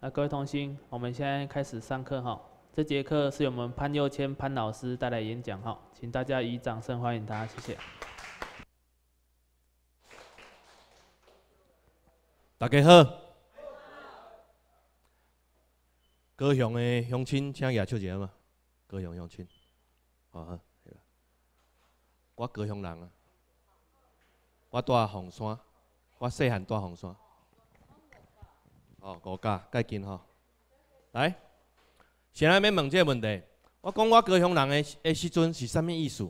那各位同乡，我们现在开始上课哈。这节课是由我们潘幼谦潘老师带来演讲哈，请大家以掌声欢迎他，谢谢。大家好，高雄的乡亲，请野出一下嘛，高雄乡亲。啊哈，我高雄人啊，我大凤山，我细汉大凤山。哦，国家改斤吼，来，先来要问这个问题。我讲我高雄人诶，诶时阵是啥物意思？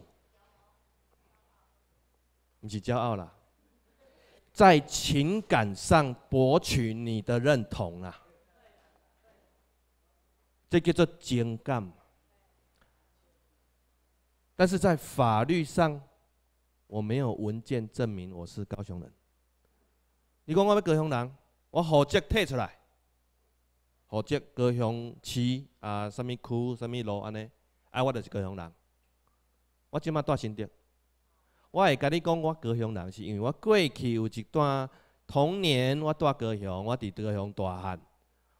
你是骄傲啦，在情感上博取你的认同啊，这叫做情感。但是在法律上，我没有文件证明我是高雄人。你讲我要高雄人？我户籍退出来，户籍高雄市啊，什么区、什么路安尼，哎，我就是高雄人。我即马带新竹，我会甲你讲，我高雄人是因为我过去有一段童年，我带高雄，我伫高雄大汉，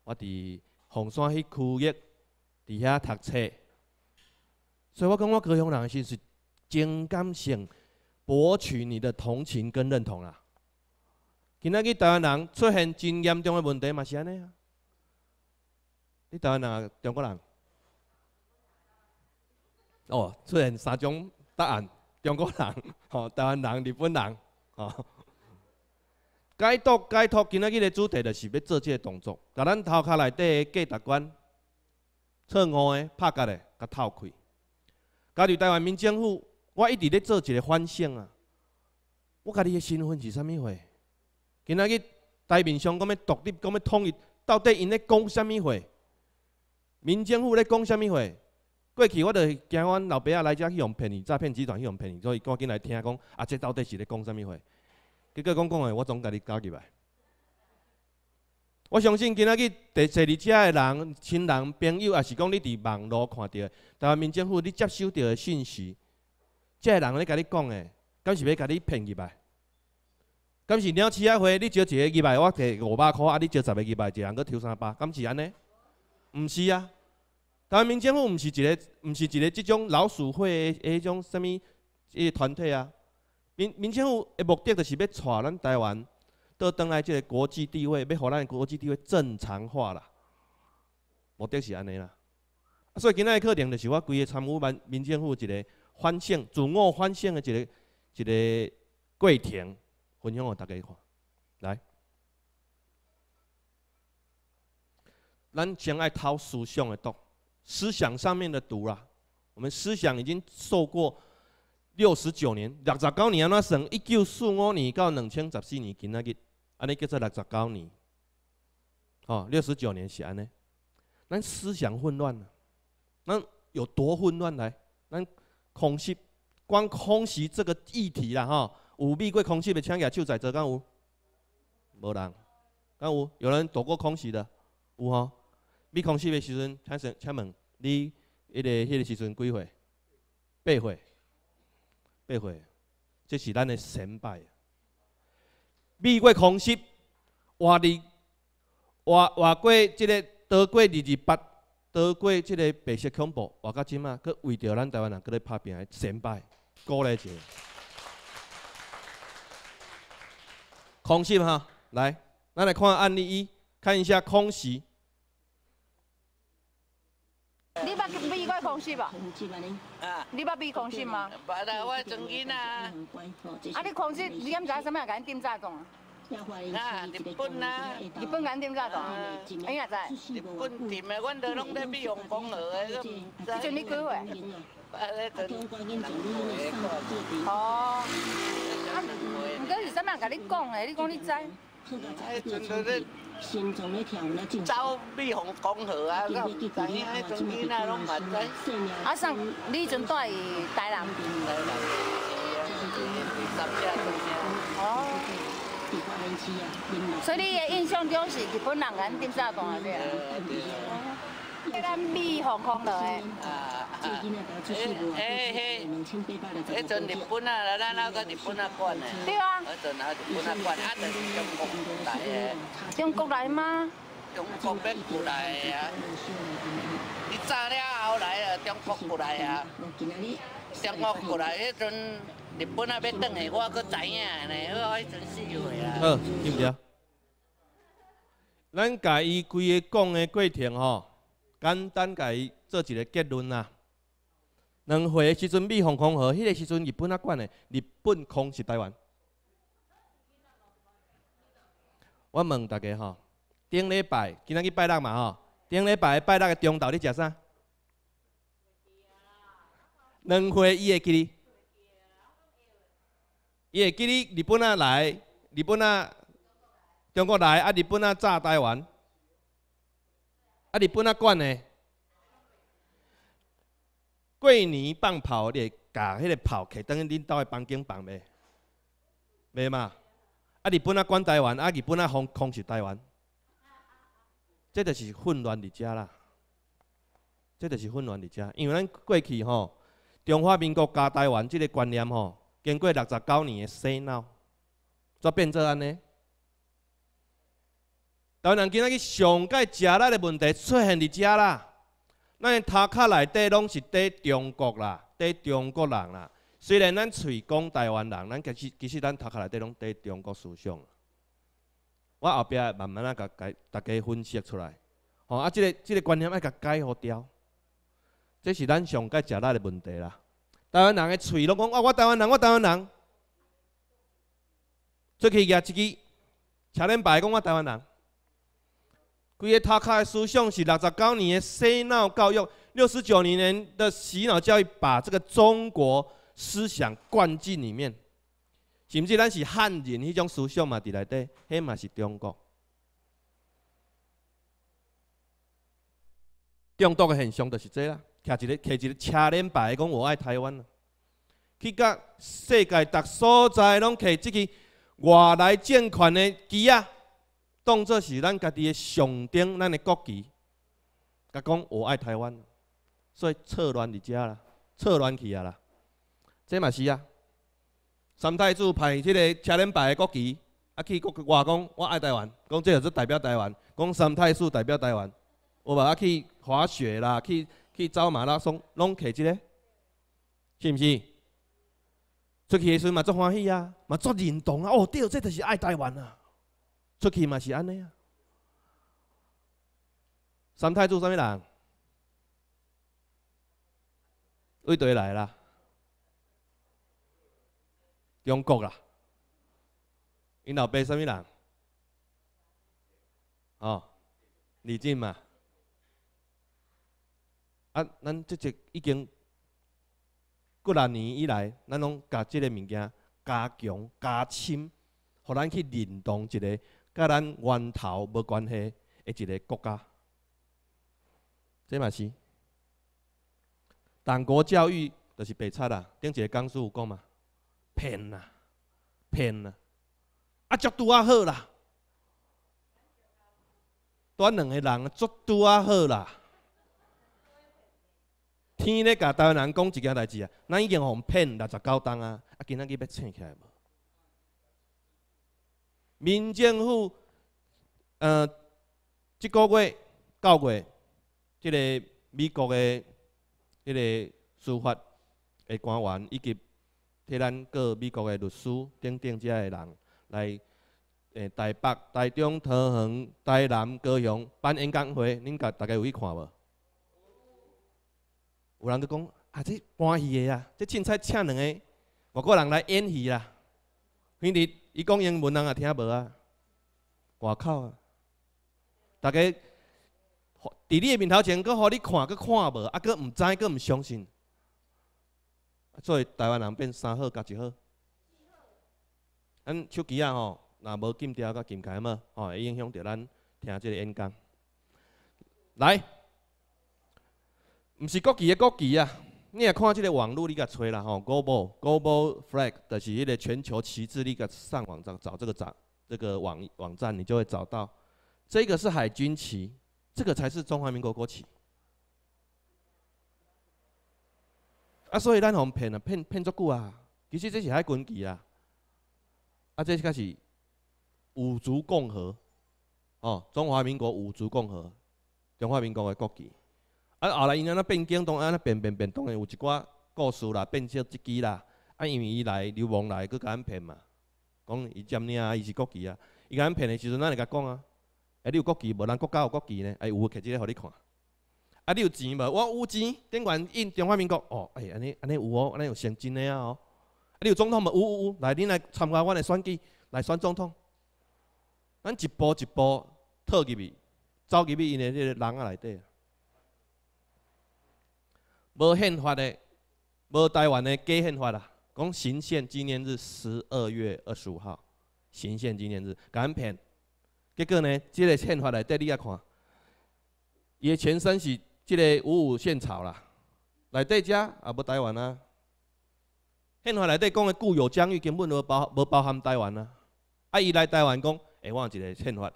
我伫洪山迄区域伫遐读册，所以我讲我高雄人是是情感性博取你的同情跟认同啦。今仔日台湾人出现真严重的问题，嘛是安尼啊？你台湾人，中国人？哦，出现三种答案：中国人、吼 台湾人、日本人。吼，解脱、解脱。今仔日的主题就是要做这个动作，把咱头壳内底的价值观、错误的、拍甲个、甲偷窥，家己台湾民政府，我一直咧做一个反省啊！我家己的身份是啥物货？今仔日台面上讲要独立，讲要统一，到底因咧讲什么话？民政府咧讲什么话？过去我著惊阮老爸仔来遮去用骗你、诈骗集团去用骗你，所以赶紧来听讲，啊，这到底是咧讲什么话？结果讲讲诶，我总甲你加入来。我相信今仔日第坐二遮诶人、亲人、朋友，也是讲你伫网络看到，台湾民政府你接收到诶信息，这人咧甲你讲诶，敢是要甲你骗入来？敢是鸟鼠仔花？你招一个二百，我摕五百箍啊！你招十个二百，一人阁抽三百，敢是安尼？毋是啊！台湾民政府毋是一个毋是一个即种老鼠会诶诶种啥物诶团体啊？民民政府诶目的就是欲带咱台湾都登来即个国际地位，欲互咱国际地位正常化啦。目的是安尼啦。所以今仔个课程就是我规个参与民民政府一个反省、自我反省的一个一个过程。分享给大家，来，咱先爱掏思想的洞，思想上面的毒啦。我们思想已经受过六十九年，六十九年那剩一九四五年到两千十四年，今那个，安尼叫做六十九年，哦，六十九年是安尼，咱思想混乱，那有多混乱来？咱空袭，光空袭这个议题啦，哈。有避过空袭的，请举手，在这敢有？无人？敢有？有人躲过空袭的？有吼？避空袭的时阵，请请问，你迄个迄个时阵几岁？八岁？八岁？这是咱的成败。避过空袭，活伫活活过即个倒过二二八，倒过即个白色恐怖，活到今嘛，佮为着咱台湾人佮咧拍拼，来成败，鼓励一下。空袭哈，来，咱来看案例一，看一下空袭。你捌美国空袭吧？啊，你捌遇空袭吗？捌的，我曾经啊。啊，你空袭，你今早什么人敢点炸讲啊？啊，日本啊，日本跟店长讲。哎呀知。日本店啊，阮都拢在不用讲了，就你几会。哦，啊，唔，过是啥物事？跟你讲诶，你讲你知？咧，咧跳，走河啊，拢你阵南哦。所以你的印象中是日本人安怎讲下滴对咱哎哎嘿，迄阵日本啊，咱日本啊管对啊，迄阵日本啊管，是中国来中国来吗？中国过来啊，你炸了后来啊，中国过来啊，中国过来，迄阵日本啊要转诶，我搁知影嘞，我迄阵死过啊。好，记唔着？咱家己规个讲的过程吼。简单，甲伊做一个结论啊。两会的时阵，美空空和迄个时阵，日本哪管的？日本空是台湾。我问大家吼，顶礼拜今仔去拜六嘛吼？顶礼拜拜六的中昼你食啥？两会伊会记哩，伊会记哩，日本啊来，日本啊，中国来啊，日本啊炸台湾。啊！本仔管呢？过年放炮会夹迄个炮摕等于恁兜的房间放袂？袂嘛！啊！日本仔管台湾，啊！日本仔控控制台湾，这就是混乱伫遮啦！这就是混乱伫遮，因为咱过去吼，中华民国加台湾即个观念吼，经过六十九年的洗脑，才变做安尼。台湾人今仔日上届食辣的问题出现伫遮啦，咱头壳内底拢是伫中国啦，伫中国人啦。虽然咱嘴讲台湾人，咱其实其实咱头壳内底拢伫中国思想。我后壁慢慢仔甲解，大家分析出来。吼，啊，即个即个观念要甲解掉，这是咱上届食辣的问题啦。台湾人的嘴拢讲，啊，我台湾人，我台湾人，出去举一支，请恁白，讲我台湾人。规个卡的思想是六十九年的洗脑教育，六十九年的洗脑教育，把这个中国思想灌进里面，甚至咱是汉人迄种思想嘛，伫内底，迄嘛是中国。中国的现象就是这啦，骑一个骑一个车脸牌，讲我爱台湾，去甲世界各所在拢骑即个外来政权的机啊。当作是咱家己的上顶，咱的国旗，甲讲我爱台湾，所以错乱伫遮啦，错乱起啊啦，这嘛是啊。三太子派这个车轮牌的国旗，啊去国外讲我爱台湾，讲这着代表台湾，讲三太子代表台湾，有无？啊去滑雪啦，去去走马拉松，拢骑即个，是毋是？出去的时阵嘛足欢喜啊，嘛足认同啊，哦对，这就是爱台湾啊。出去嘛是安尼啊！三太子啥物人？为队来啦？中国啦！因老爸啥物人？哦，李靖嘛。啊，咱即个已经几廿年以来，咱拢甲即个物件加强加深，互咱去认同一个。甲咱源头无关系，一个国家，这嘛是。党国教育就是白差啦，顶一个江苏有讲嘛，骗啦，骗啦，啊，足拄啊好啦，端两个人足拄啊好啦。天咧甲台湾人讲一件代志啊，咱已经互骗六十九单啊，啊，今仔日要醒起来无？民政府，呃，这个月、九月，即个美国的、迄个司法的官员，以及替咱个美国的律师等等，这个人来，诶，台北、台中、桃园、台南、高雄办演讲会，恁甲大家有去看无？有人去讲，啊，这搬戏的啊，这凊彩请两个外国人来演戏啦，平日。伊讲英文，人也听无啊！外口啊，大家伫你面头前，搁互你看，搁看无，啊，搁毋知，搁毋相信。所以台湾人变三好加一好。咱手机啊吼，若无禁掉，跟禁开嘛，吼，会影响着咱听即个演讲。来，毋是国旗的国旗啊，你也看即个网络，你甲吹啦吼，Global Global Flag，就是迄个全球旗帜，你甲上网站找这个展，这个网网站，你就会找到。这个是海军旗，这个才是中华民国国旗。啊，所以咱互骗啊，骗骗足久啊，其实这是海军旗啊，啊，这是开始五族共和，哦，中华民国五族共和，中华民国的国旗。啊，后来因安尼变境，当安尼变变变，当然有一寡故事啦，变色一支啦。啊，因为伊来流亡来，去甲咱骗嘛，讲伊占领啊？伊是国旗啊！伊甲咱骗诶时阵，咱会甲讲啊。啊，你有国旗？无咱国家有国旗呢？哎，有，摕即个互你看。啊，你有钱无？我有钱。顶悬印中华民国。哦，哎，安尼安尼有哦，安尼有现金诶啊哦。啊，你有总统无？有有有。来，恁来参加我诶选举，来选总统。咱一步一步套入去，走入去因诶即个人啊内底。无宪法的，无台湾的假宪法啦！讲行宪纪念日十二月二十五号，行宪纪念日，敢骗？结果呢？即个宪法内底你啊看，伊的前身是即个五五宪草啦，内底遮也无台湾啊。宪法内底讲的固有疆域根本无包无包含台湾啊！啊，伊来台湾讲，哎，我有一个宪法，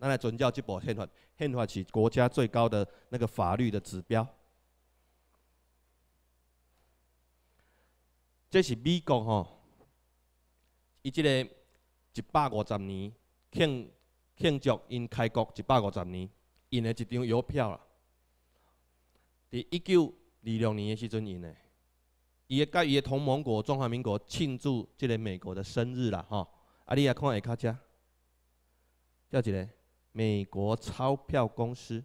咱来宗教即部宪法？宪法是国家最高的那个法律的指标。这是美国吼，伊即个一百五十年庆庆祝因开国一百五十年印的一张邮票啦，伫一九二六年的时阵印的，伊诶甲伊诶同盟国中华民国庆祝即个美国的生日啦吼，啊，你啊看下卡遮叫一个美国钞票公司。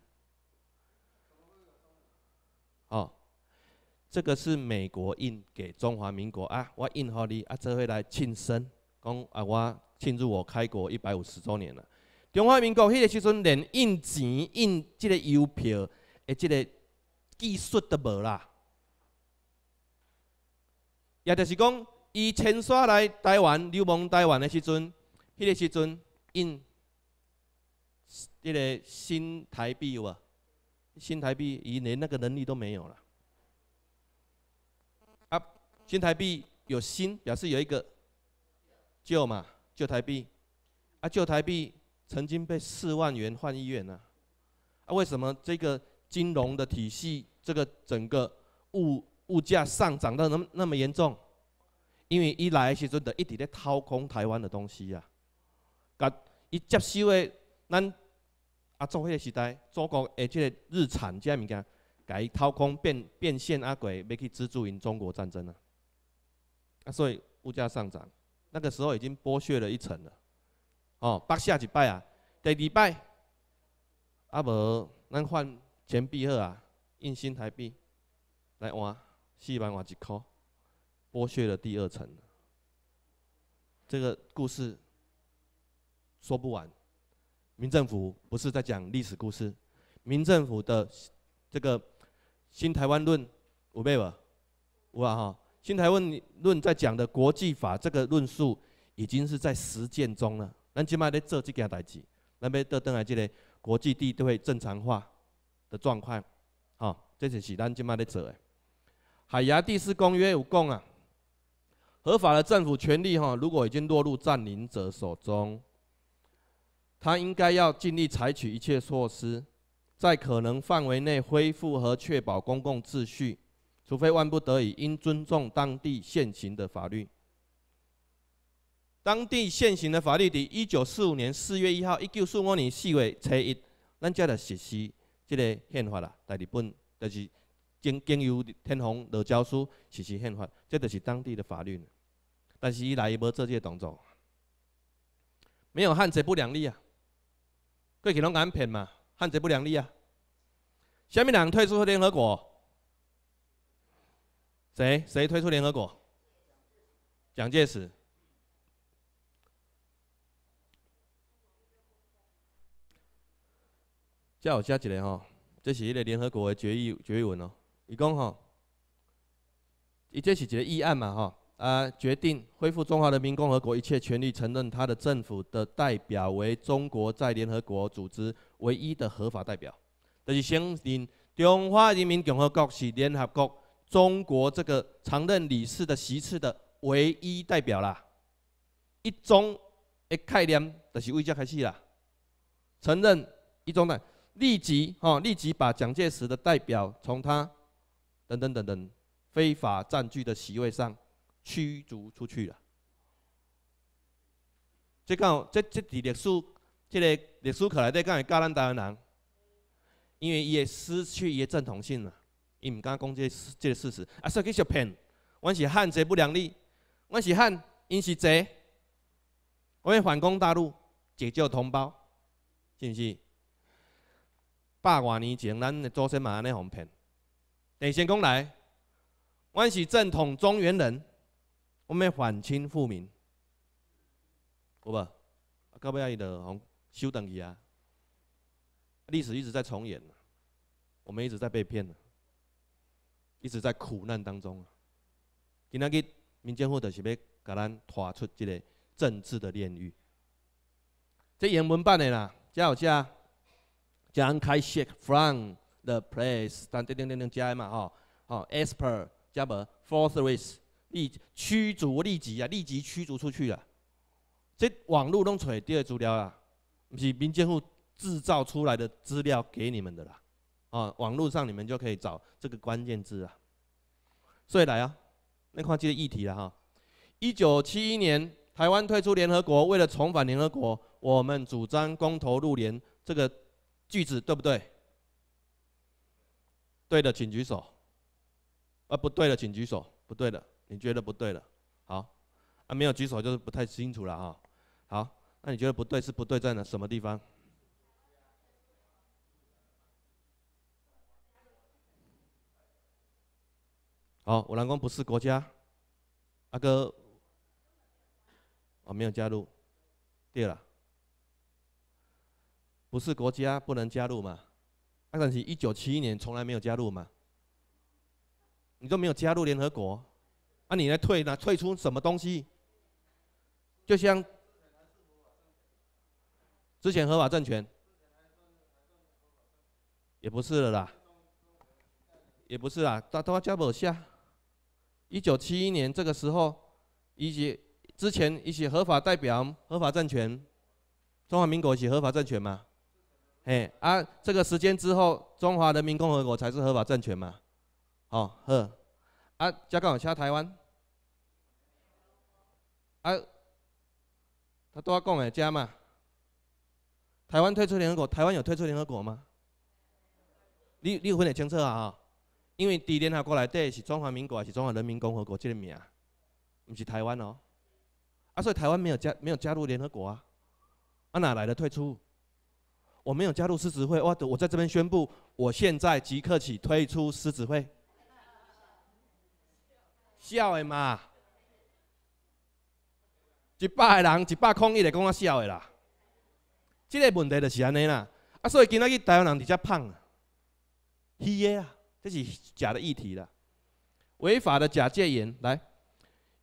这个是美国印给中华民国啊，我印好你啊，这回来庆生，讲啊我庆祝我开国一百五十周年了。中华民国迄个时阵连印钱、印这个邮票的这个技术都无啦，也就是讲，伊前刷来台湾流亡台湾的时阵，迄个时阵印这个新台币有无？新台币伊连那个能力都没有了。新台币有新，表示有一个旧嘛？旧台币啊，旧台币曾经被四万元换一元呢。啊，为什么这个金融的体系，这个整个物物价上涨到那那么严重？因为伊来的时候的一直咧掏空台湾的东西啊，甲伊接收的咱啊，做迄时代祖国诶这个日产这些物件，甲伊掏空变变现啊，贵要去资助因中国战争啊。啊，所以物价上涨，那个时候已经剥削了一层了，哦，八下一百啊，第二拜，啊无，咱换钱币去啊，印新台币来换，四万万一块，剥削了第二层。这个故事说不完，民政府不是在讲历史故事，民政府的这个新台湾论，有没无？有啊哈。新台湾论在讲的国际法这个论述，已经是在实践中了。咱起码在做这件代志，那边得等下这个国际地都会正常化的状况，哦，这是是咱起码在做。海牙第四公约有讲啊，合法的政府权利哈，如果已经落入占领者手中，他应该要尽力采取一切措施，在可能范围内恢复和确保公共秩序。除非万不得已，应尊重当地现行的法律。当地现行的法律，伫一九四五年四月一号，一九四五年四月初一，咱才来实施这个宪法啦，在日本就是经经由天皇的教书实施宪法，这就是当地的法律。但是伊来一波这个动作，没有汉贼不两立啊，过去拢安骗嘛？汉贼不两立啊！虾米人退出联合国？谁谁推出联合国？蒋介石。叫我写一个吼，这是一个联合国的决议决议文哦。伊讲吼，伊这是一个议案嘛吼啊，决定恢复中华人民共和国一切权利，承认他的政府的代表为中国在联合国组织唯一的合法代表，就是承认中华人民共和国是联合国。中国这个常任理事的席次的唯一代表啦，一中一概念的是未将开始啦，承认一中的立即哈立即把蒋介石的代表从他等等等等非法占据的席位上驱逐出去了。这讲这这第历史，这个历史可能在讲国台湾人，因为也失去一正统性了。伊毋敢讲即个即个事实，啊！说继续骗，阮是汉贼不两立，阮是汉，因是贼，我要反攻大陆，解救同胞，是毋是？百外年前，咱的祖先嘛安尼互骗，等仙讲来，阮是正统中原人，我们反清复明，好无？啊，到尾啊伊就互收等去啊！历史一直在重演，我们一直在被骗一直在苦难当中，今天日民间府的是要甲咱拖出这个政治的炼狱。这原文办的啦，叫啥？将开 shake from the place，但叮叮这这加嘛吼，吼 asper 加无 f o r c e i u l 立驱逐立即啊，立即驱逐出去啊。这网络弄出来第二资料啊，是民政府制造出来的资料给你们的啦。啊，网络上你们就可以找这个关键字啊，所以来啊，那块记得议题了哈。一九七一年台湾退出联合国，为了重返联合国，我们主张公投入联，这个句子对不对？对的，请举手。啊，不对的请举手，不对的，你觉得不对的，好，啊没有举手就是不太清楚了哈。好，那你觉得不对是不对在哪什么地方？好，我南公不是国家，阿哥，我没有加入，对了，不是国家不能加入嘛？阿肯是一九七一年从来没有加入嘛？你都没有加入联合国，那你来退呢？退出什么东西？就像之前合法政权，也不是了啦，也不是啦，他他加不下。一九七一年这个时候，以及之前一些合法代表、合法政权，中华民国一些合法政权嘛，嘿，啊，这个时间之后，中华人民共和国才是合法政权嘛，哦呵，啊，加刚好掐台湾，啊，他都要讲的加嘛，台湾退出联合国，台湾有退出联合国吗？你、你分得清楚啊！因为第联合国来的是中华民国，还是中华人民共和国这个名，不是台湾哦。啊，所以台湾没有加没有加入联合国啊。啊哪来的退出？我没有加入狮子会。我我在这边宣布，我现在即刻起退出狮子会。笑的嘛，一百个人一百空一个讲我笑的啦。这个问题就是安尼啦。啊，所以今仔日台湾人直接胖，虚的啊。这是假的议题了，违法的假戒严。来，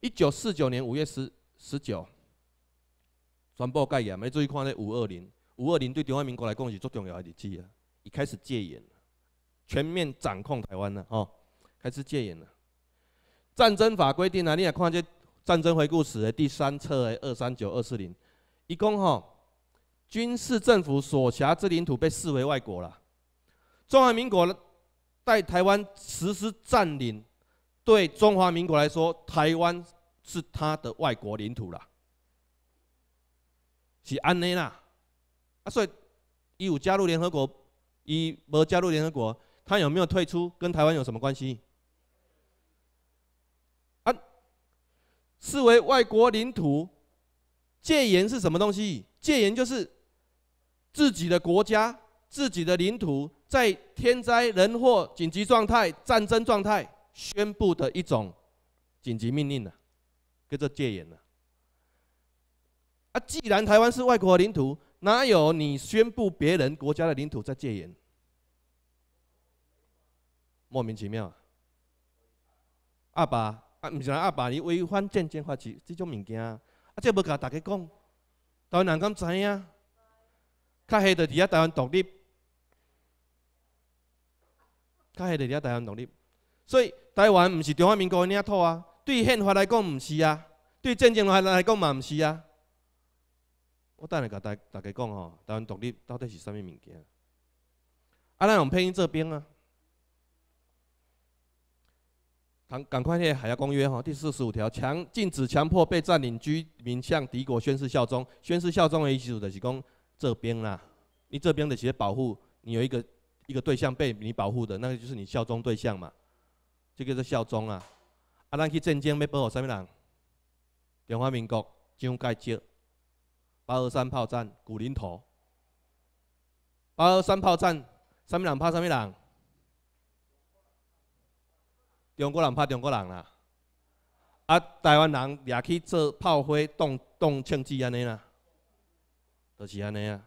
一九四九年五月十十九，传播戒严。没注意看这五二零，五二零对中华民国来讲是足重要的日子啊！一开始戒严全面掌控台湾了，哦，开始戒严了。战争法规定啊，你也看这战争回顾史的第三册的二三九二四零，一共吼，军事政府所辖之领土被视为外国了，中华民国在台湾实施占领，对中华民国来说，台湾是他的外国领土了，是安内啦。啊，所以，伊有加入联合国，伊无加入联合国，他有没有退出，跟台湾有什么关系？啊，视为外国领土，戒严是什么东西？戒严就是自己的国家。自己的领土在天灾人祸、紧急状态、战争状态宣布的一种紧急命令啊，跟着戒严呢、啊，既然台湾是外国领土，哪有你宣布别人国家的领土在戒严？莫名其妙。啊。阿爸，啊，唔是阿爸，你违反渐渐法起这种物件，啊，这要甲大家讲，台湾人敢知影？较黑的伫下台湾独立。他下伫了台湾独立，所以台湾毋是中华民国的领土啊！对宪法来讲毋是啊，对战争法来讲嘛毋是啊。我等下甲大大家讲吼，台湾独立到底是啥物物件啊？啊，那用拼音做兵啊！赶赶快个海牙公约》吼，第四十五条强禁止强迫被占领居民向敌国宣誓效忠。宣誓效忠的意思就是讲做兵啦，你做兵的些保护，你有一个。一个对象被你保护的，那个就是你效忠对象嘛。这个是效忠啊。啊，咱去战争要保护什物人？中华民国蒋介石。八二三炮战，古林头。八二三炮战，什物人怕什物人？中国人怕中国人啦。啊，台湾人也去做炮灰，动动枪支安尼啦，就是安尼啊。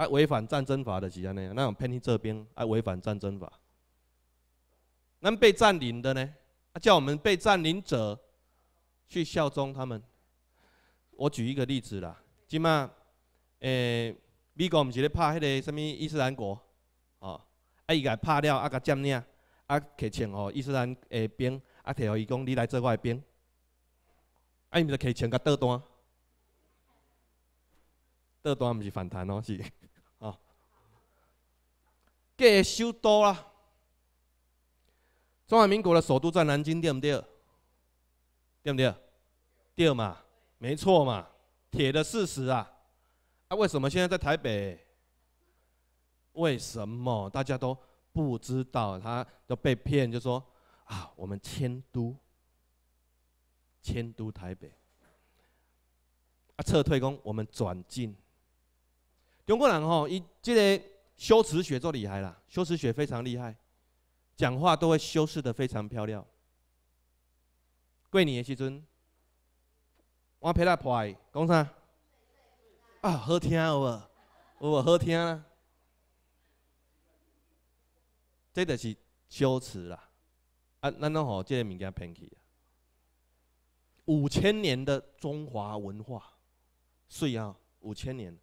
啊，违反战争法的，是安尼，那种骗逆做兵，啊，违反战争法。那被占领的呢？啊，叫我们被占领者去效忠他们。我举一个例子啦，今嘛，诶，美国毋是咧拍迄个什物伊斯兰国哦，啊，伊个拍了啊，甲占领啊，摕枪吼伊斯兰诶兵，啊，摕互伊讲，你来做我诶兵，啊，伊毋是摕枪甲倒单，倒单毋是反弹哦，是。个首都啦！中华民国的首都在南京，对不对？对不对？对嘛，没错嘛，铁的事实啊！啊，为什么现在在台北？为什么大家都不知道？他都被骗，就说啊，我们迁都，迁都台北。啊，撤退讲我们转进，中国人吼，伊这个。修辞学做厉害啦，修辞学非常厉害，讲话都会修饰的非常漂亮。贵女的希尊，我陪他破伊，讲啥？啊，好听好唔好？好好？听啦。这就是修辞啦，啊，咱拢好，这个物件骗去啦。五千年的中华文化，是啊，五千年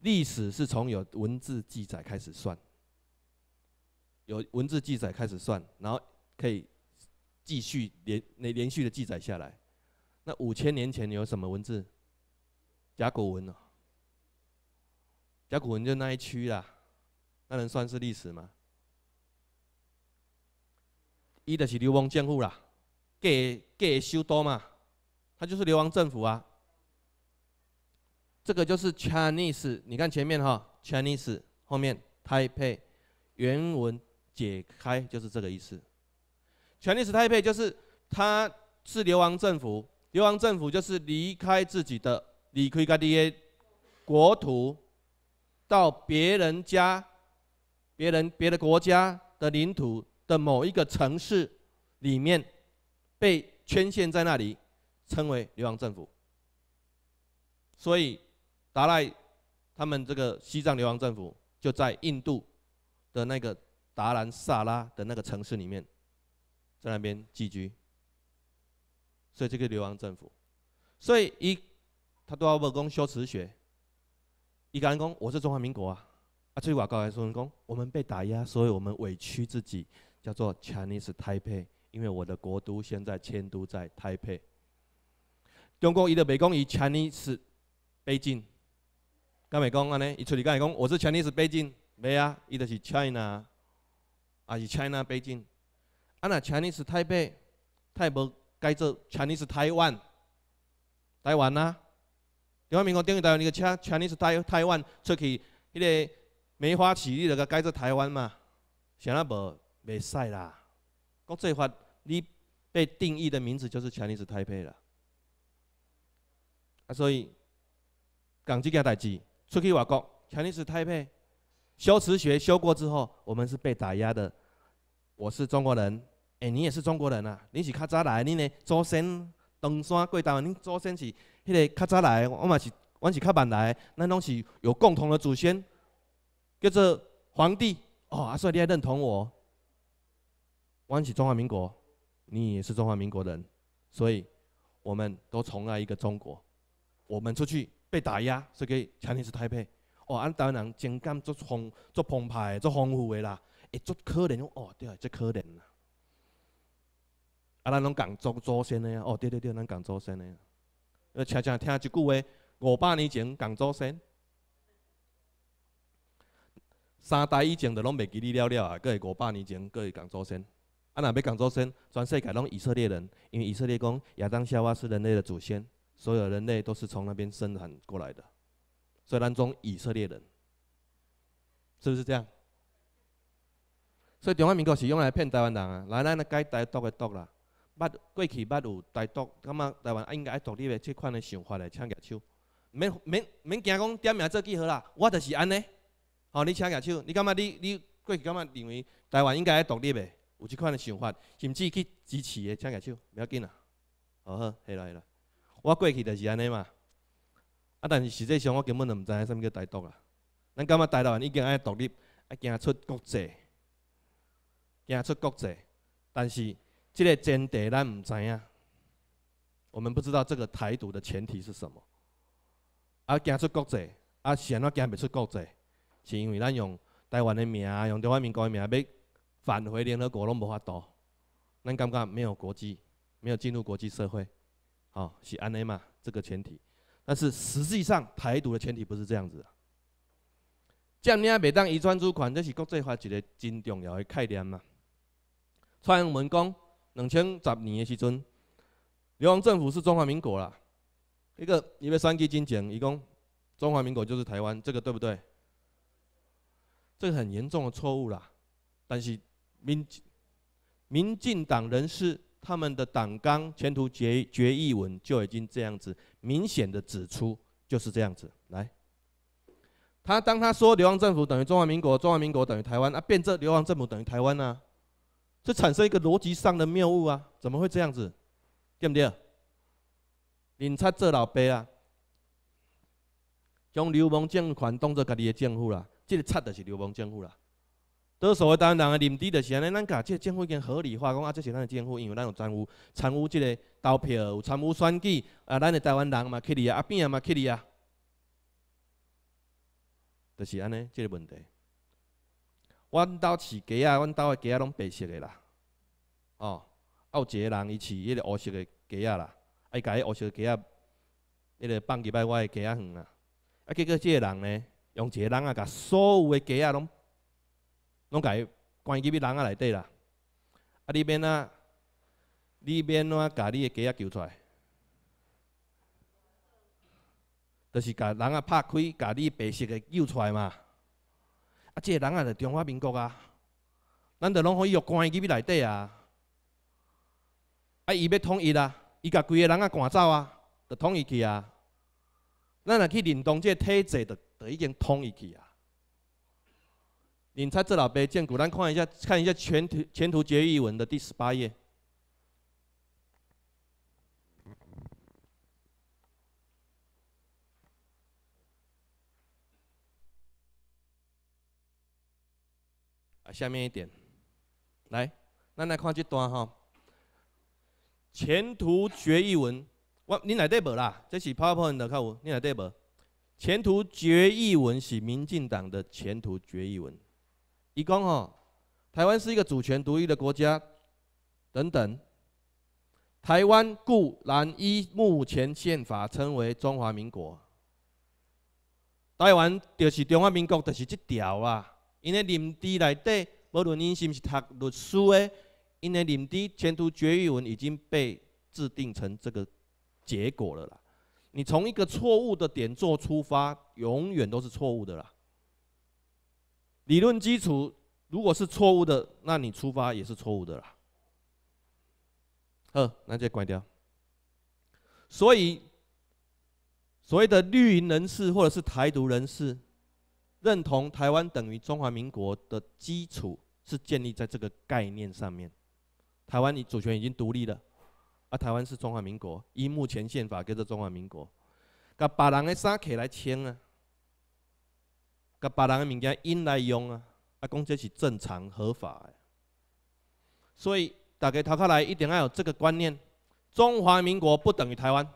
历史是从有文字记载开始算，有文字记载开始算，然后可以继续连那连续的记载下来。那五千年前有什么文字？甲骨文哦，甲骨文就那一区啦，那能算是历史吗？伊的是流亡政府啦，给给修多嘛，他就是流亡政府啊。这个就是 Chinese，你看前面哈，Chinese 后面 Taipei 原文解开就是这个意思。Chinese Taipei 就是它是流亡政府，流亡政府就是离开自己的你 k u i d i a 国土，到别人家、别人别的国家的领土的某一个城市里面被圈限在那里，称为流亡政府。所以。达赖，他们这个西藏流亡政府就在印度的那个达兰萨拉的那个城市里面，在那边寄居，所以这个流亡政府，所以一他都外不公修辞学，一个员公我是中华民国啊，啊最寡高告说员公，我们被打压，所以我们委屈自己叫做 Chinese Taipei，因为我的国都现在迁都在台北。中国一的北工以 Chinese 北京。敢会讲安尼？伊出去敢会讲我是 Chinese 北京？没啊，伊就是 China，啊是 China 北京。啊若 Chinese 台北，他也无改做 Chinese 台湾，台湾啊。台湾民国等于台湾一个 Chinese 台台湾出去，迄个梅花起义那个改做台湾嘛，啥啊无袂使啦。国际法你被定义的名字就是 Chinese 台北啦。啊，所以讲即件代志。出去外国，肯定是台北。修辞学修过之后，我们是被打压的。我是中国人，哎，你也是中国人啊！你是较早来，你呢祖先东山贵岛，你祖先是迄个较早来，我嘛是我是较晚来，咱拢是有共同的祖先，叫做皇帝。哦，阿帅，你还认同我？我是中华民国，你也是中华民国人，所以我们都崇爱一个中国。我们出去。被打压，所以肯定是台北。哦，安台湾人情感足丰足澎湃，足丰富的啦，会足可怜哦。对啊，足可怜啊。啊，咱拢共祖祖先的啊。哦，对对对，咱共祖先的。呃，听听听一句话，五百年前共祖先，三代以前就拢袂记哩了了啊。搁会五百年前，搁会共祖先。啊，若要共祖先，全世界拢以色列人，因为以色列讲亚当夏娃是人类的祖先。所有人类都是从那边生产过来的，所以咱中以色列人，是不是这样？所以中华民国是用来骗台湾人啊！来，咱来解台独的毒啦！捌过去捌有台独，感觉台湾应该爱独立的这款的想法，来，请举手。免免免惊讲点名做记号啦！我就是安尼。好，你请举手。你感觉你你过去感觉认为台湾应该爱独立的，有这款的想法，甚至去支持的，请举手。不要紧啦，好好，来啦来啦。我过去就是安尼嘛，啊！但是实际上我根本就毋知影虾物叫台独啊。咱感觉台湾已经爱独立，爱行出国际，行出国际。但是即个前提咱毋知影，我们不知道这个台独的前提是什么。啊，行出国际，啊，是安怎行未出国际，是因为咱用台湾的名，用中华民国的名要返回联合国拢无法度。咱感觉没有国际，没有进入国际社会。哦，是安尼嘛，这个前提，但是实际上台独的前提不是这样子。样你也北当遗传主款，这是国际化一个真重要的概念嘛。蔡英文讲，两千十年的时阵，台湾政府是中华民国啦，一个因为三 G 金简，一共中华民国就是台湾，这个对不对？这个很严重的错误啦。但是民民进党人士。他们的党纲、前途决决议文就已经这样子明显的指出，就是这样子来。他当他说流亡政府等于中华民国，中华民国等于台湾，啊，变这流亡政府等于台湾呢？这产生一个逻辑上的谬误啊！怎么会这样子？对不对？你才做老贝啊，将流亡政权当作家里的政府啦，这个贼就是流亡政府啦。倒数诶当然人的认知，就是安尼，咱甲即个政府已经合理化讲啊，即是咱的政府，因为咱有参与、参与即个投票、参与选举啊，咱的台湾人嘛去你啊，阿边嘛去你啊，就是安尼即个问题。阮兜饲鸡啊，阮兜的鸡啊拢白色诶啦，哦，有一个人伊饲迄个乌色的鸡啊啦，伊甲迄乌色的鸡啊，迄个放入摆，我诶鸡啊园啊，啊结果即个人呢，用一个人啊甲所有诶鸡啊拢。拢伊关机，咪人啊内底啦！啊，你免啊，你免啊，甲你个鸡仔救出来，就是甲人啊拍开，甲你白色个救出来嘛！啊，这人啊，就中华民国啊，咱就拢可以入关机去内底啊！啊，伊要统一啦，伊甲规个人啊赶走啊，就统一去啊！咱若去认同个体制，就就已经统一去啊！你猜这老杯建古人看一下，看一下《前途前途决议文》的第十八页。啊，下面一点，来，咱来看这段哈，《前途决议文》，我你来对不啦？这是 PowerPoint，看我，你来对不？《前途决议文》是民进党的《前途决议文》。你讲吼，台湾是一个主权独立的国家，等等。台湾固然依目前宪法称为中华民国，台湾就是中华民国就是这条啊。因为林地内底，无论您是不是读律师的，因为林地前途决议文已经被制定成这个结果了啦。你从一个错误的点做出发，永远都是错误的啦。理论基础如果是错误的，那你出发也是错误的啦。好，那就关掉。所以所谓的绿营人士或者是台独人士，认同台湾等于中华民国的基础，是建立在这个概念上面。台湾你主权已经独立了，而台湾是中华民国，依目前宪法跟着中华民国。噶把人的衫起来穿啊！甲别人诶物件，因来用啊，啊，讲这是正常合法诶。所以大家头壳内一定要有这个观念：中华民国不等于台湾，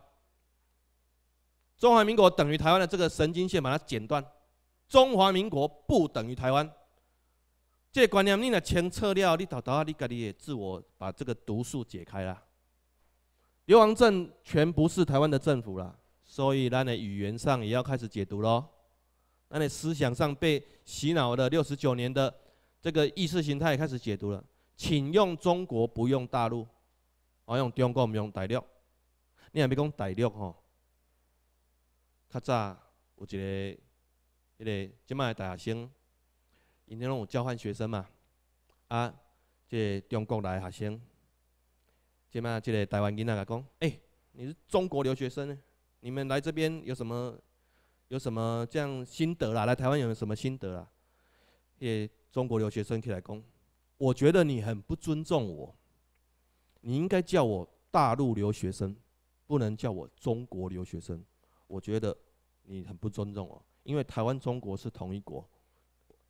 中华民国等于台湾的这个神经线把它剪断，中华民国不等于台湾。这观念你若清测了，你头头啊，你家己也自我把这个毒素解开了。流王政全不是台湾的政府了，所以咱的语言上也要开始解读咯。那你思想上被洗脑的六十九年的这个意识形态开始解读了，请用中国不用大陆，而用中国不用大陆。你还要讲大陆吼，较早有一个一个这卖大学生，因那种交换学生嘛，啊，这中国来的学生，这卖一个台湾囡仔来讲，哎，你是中国留学生，你们来这边有什么？有什么这样心得啦？来台湾有没有什么心得啦？也中国留学生可以来攻。我觉得你很不尊重我，你应该叫我大陆留学生，不能叫我中国留学生。我觉得你很不尊重我，因为台湾中国是同一国，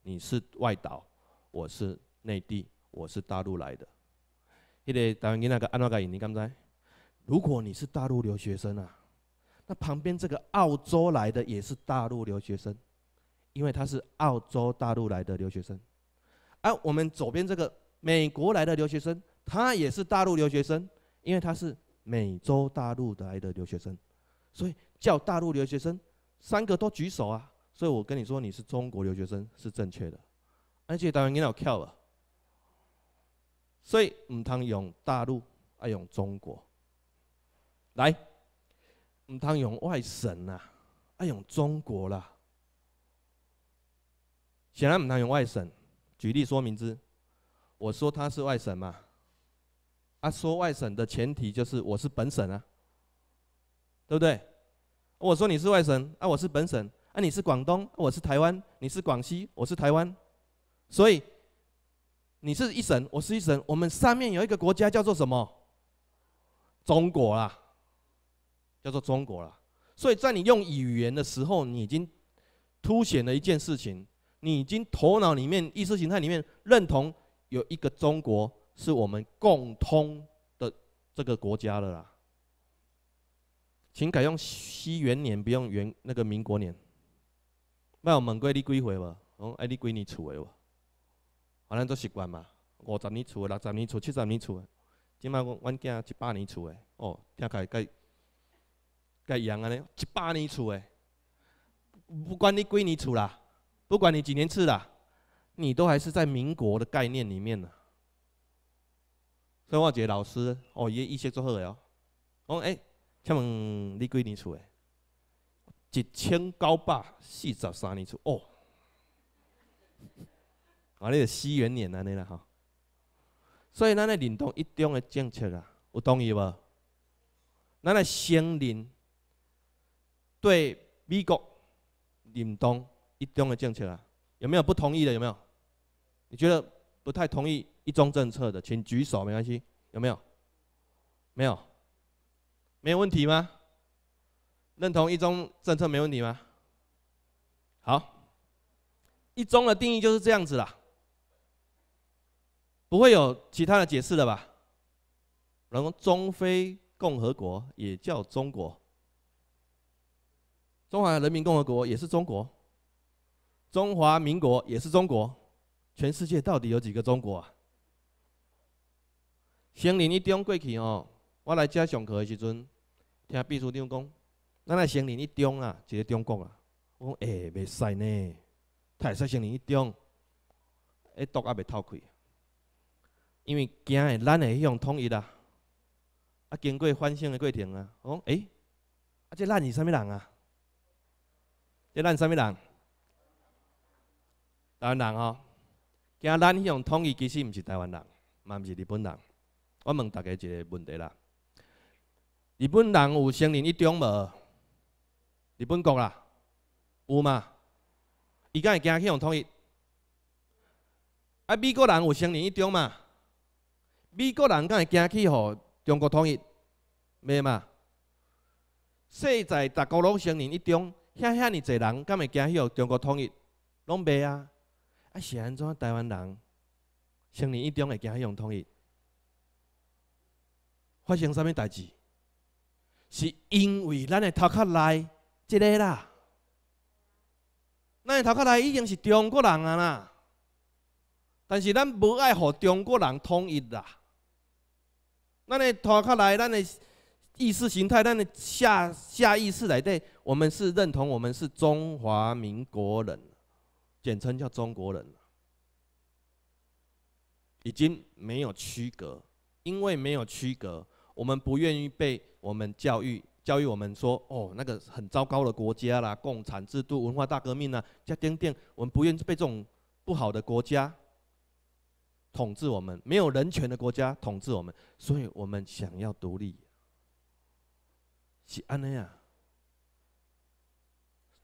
你是外岛，我是内地，我是大陆来的。一个台湾你那个安那盖，你敢知？如果你是大陆留学生啊？旁边这个澳洲来的也是大陆留学生，因为他是澳洲大陆来的留学生，而我们左边这个美国来的留学生，他也是大陆留学生，因为他是美洲大陆来的留学生，所以叫大陆留学生，三个都举手啊！所以我跟你说，你是中国留学生是正确的，而且当然你老跳了，所以唔通用大陆，而用中国，来。我通用外省啦，爱用中国啦。显然我通用外省，举例说明之。我说他是外省嘛，啊，说外省的前提就是我是本省啊，对不对？我说你是外省，啊，我是本省，啊，你是广东，我是台湾，你是广西，我是台湾。所以你是一省，我是一省，我们上面有一个国家叫做什么？中国啦。叫做中国了，所以在你用语言的时候，你已经凸显了一件事情，你已经头脑里面、意识形态里面认同有一个中国是我们共通的这个国家了啦。请改用西元年，不用元那个民国年。那我们归你归回吧，哦，哎，你归你处无？反正都习惯嘛，五十年处，六十年处，七十年处，今麦我阮囝七百年处的哦，听开该。在阳安尼一百年厝诶，不管你几年厝啦，不管你几年次啦，你都还是在民国的概念里面呢。所以我一个老师，哦，伊个意识足好的哦，讲哎，请问你几年厝诶？一千九百四十三年厝哦，啊，你是西元年安尼啦哈。所以咱咧认同一中的政策啊，有同意无？咱咧先人。对美国、闽东一中的政策啊？有没有不同意的？有没有？你觉得不太同意一中政策的，请举手，没关系。有没有？没有？没有问题吗？认同一中政策没问题吗？好，一中的定义就是这样子啦，不会有其他的解释的吧？然后中非共和国也叫中国。中华人民共和国也是中国，中华民国也是中国，全世界到底有几个中国啊？青年一中过去哦，我来遮上课的时阵，听秘书长讲，咱的青年一中啊，一个中国啊。我讲哎，袂使呢，他说青年一中，哎，倒也袂透气，因为惊的咱的迄种统一啦，啊，经过反省的过程啊，我讲哎，啊，这咱是啥物人啊？即咱什么人？台湾人吼，今咱迄种统一，其实毋是台湾人，嘛毋是日本人。我问大家一个问题啦：日本人有承认一中无？日本国啦，有嘛？伊敢会惊迄种统一？啊，美国人有承认一中嘛？美国人敢会惊去互中国统一？咩嘛？世界十家拢承认一中。遐遐尼侪人，敢会惊迄号？中国统一拢袂啊？啊是安怎？台湾人成年一中会惊迄种统一。发生啥物代志？是因为咱的头壳内，即个啦。咱的头壳内已经是中国人啊啦。但是咱无爱互中国人统一啦。咱的头壳内，咱的意识形态，咱的下下意识内底。我们是认同，我们是中华民国人，简称叫中国人，已经没有区隔。因为没有区隔，我们不愿意被我们教育教育我们说，哦，那个很糟糕的国家啦，共产制度、文化大革命啊，加丁丁。我们不愿意被这种不好的国家统治，我们没有人权的国家统治我们，所以我们想要独立，是安那样。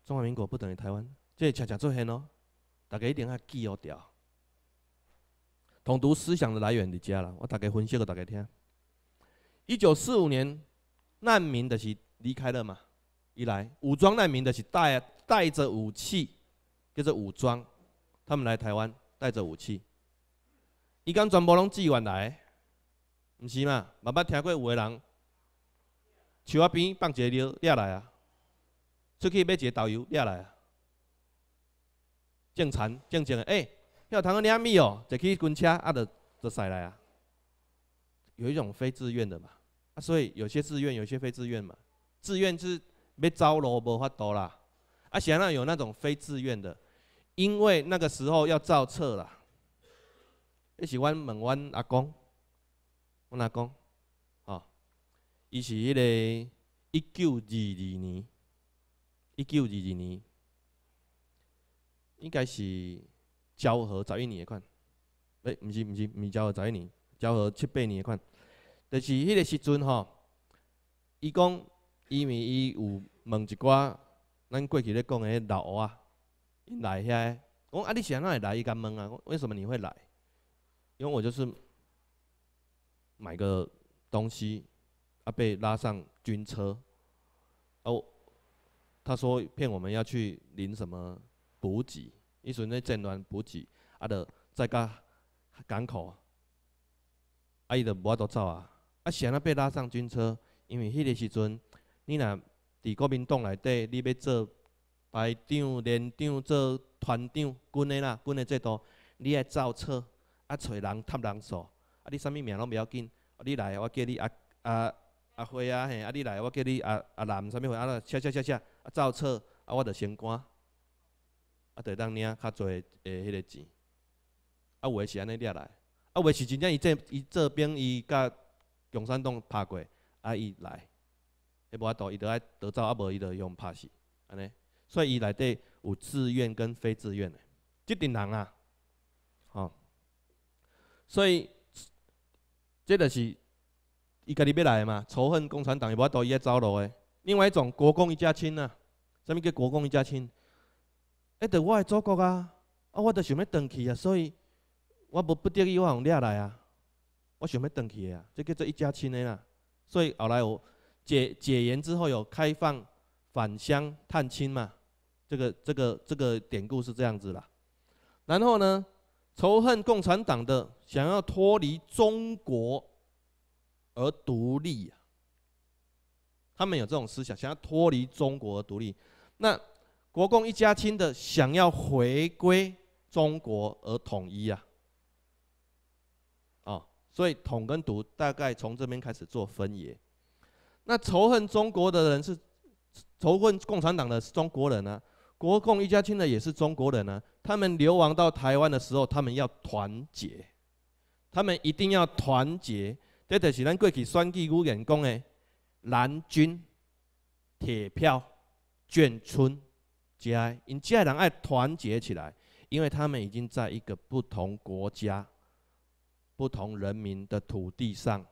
中华民国不等于台湾，这恰恰出现咯，大家一定要记哦掉。统独思想的来源伫遮啦，我大概分析个，大家听。一九四五年，难民的是离开了嘛？一来，武装难民的是带带着武器，叫做武装，他们来台湾，带着武器。伊讲全部拢自愿来，毋是嘛？慢慢听过有个人，树仔边放一个鸟，掠来啊。出去买一个导游掠来啊，正常正常的，哎，迄个台湾哪米哦，坐去军车啊，就就来啊。有一种非自愿的嘛，啊，所以有些自愿，有些非自愿嘛。自愿是要走路无法度啦，啊，像那有那种非自愿的，因为那个时候要造册啦。你喜欢问阮阿公，阮阿公，哦，伊是迄个一九二二年。一九二二年，应该是交和十一年的款。哎，毋是毋是，毋是交和十一年，交和七八年的款。就是迄个时阵吼，伊讲，因为伊有问一寡咱过去咧讲嘅老阿啊，因来遐。我讲啊，你怎会来，伊甲问啊，为什么你会来？因为我就是买个东西啊，被拉上军车。他说：“骗我们要去领什么补给？伊说：“那战乱补给啊！”的在个港口啊，伊就无法度走啊！啊，先啊被拉上军车，因为迄个时阵，你若伫国民党内底，你欲做排长、连长、做团长、军的啦，军的最多，你爱造车啊，找人、探人数啊，你啥物名拢袂要紧。你来，我叫你啊。啊阿辉啊，嘿，啊你来，我叫你啊啊男啥物货，啊啦，切切切啊，造册啊，我着先赶，啊，着当领较侪诶迄个钱，啊，有诶是安尼掠来，啊，有诶是真正伊这伊这边伊甲共产党拍过，啊，伊来，迄无法度伊着爱倒走，啊无伊着用拍死，安尼，所以伊内底有自愿跟非自愿诶，即种人啊，吼，所以，即着是伊家己要来嘛，仇恨共产党，伊无法度伊爱走路诶。另外一种“国共一家亲”呐，什么叫“国共一家亲”？哎，对，我的祖国啊，啊，我就想要回去啊，所以，我不不得已，我往遐来啊，我想要回去啊，这叫做一家亲的啦。所以后来我解解严之后有开放返乡探亲嘛，这个这个这个典故是这样子啦。然后呢，仇恨共产党的想要脱离中国而独立啊。他们有这种思想，想要脱离中国而独立；那国共一家亲的想要回归中国而统一啊！哦，所以统跟独大概从这边开始做分野。那仇恨中国的人是仇恨共产党的是中国人啊，国共一家亲的也是中国人啊。他们流亡到台湾的时候，他们要团结，他们一定要团结。这都是咱过去双语演讲讲的。蓝军，铁票，眷村，哀因家人爱团结起来，因为他们已经在一个不同国家、不同人民的土地上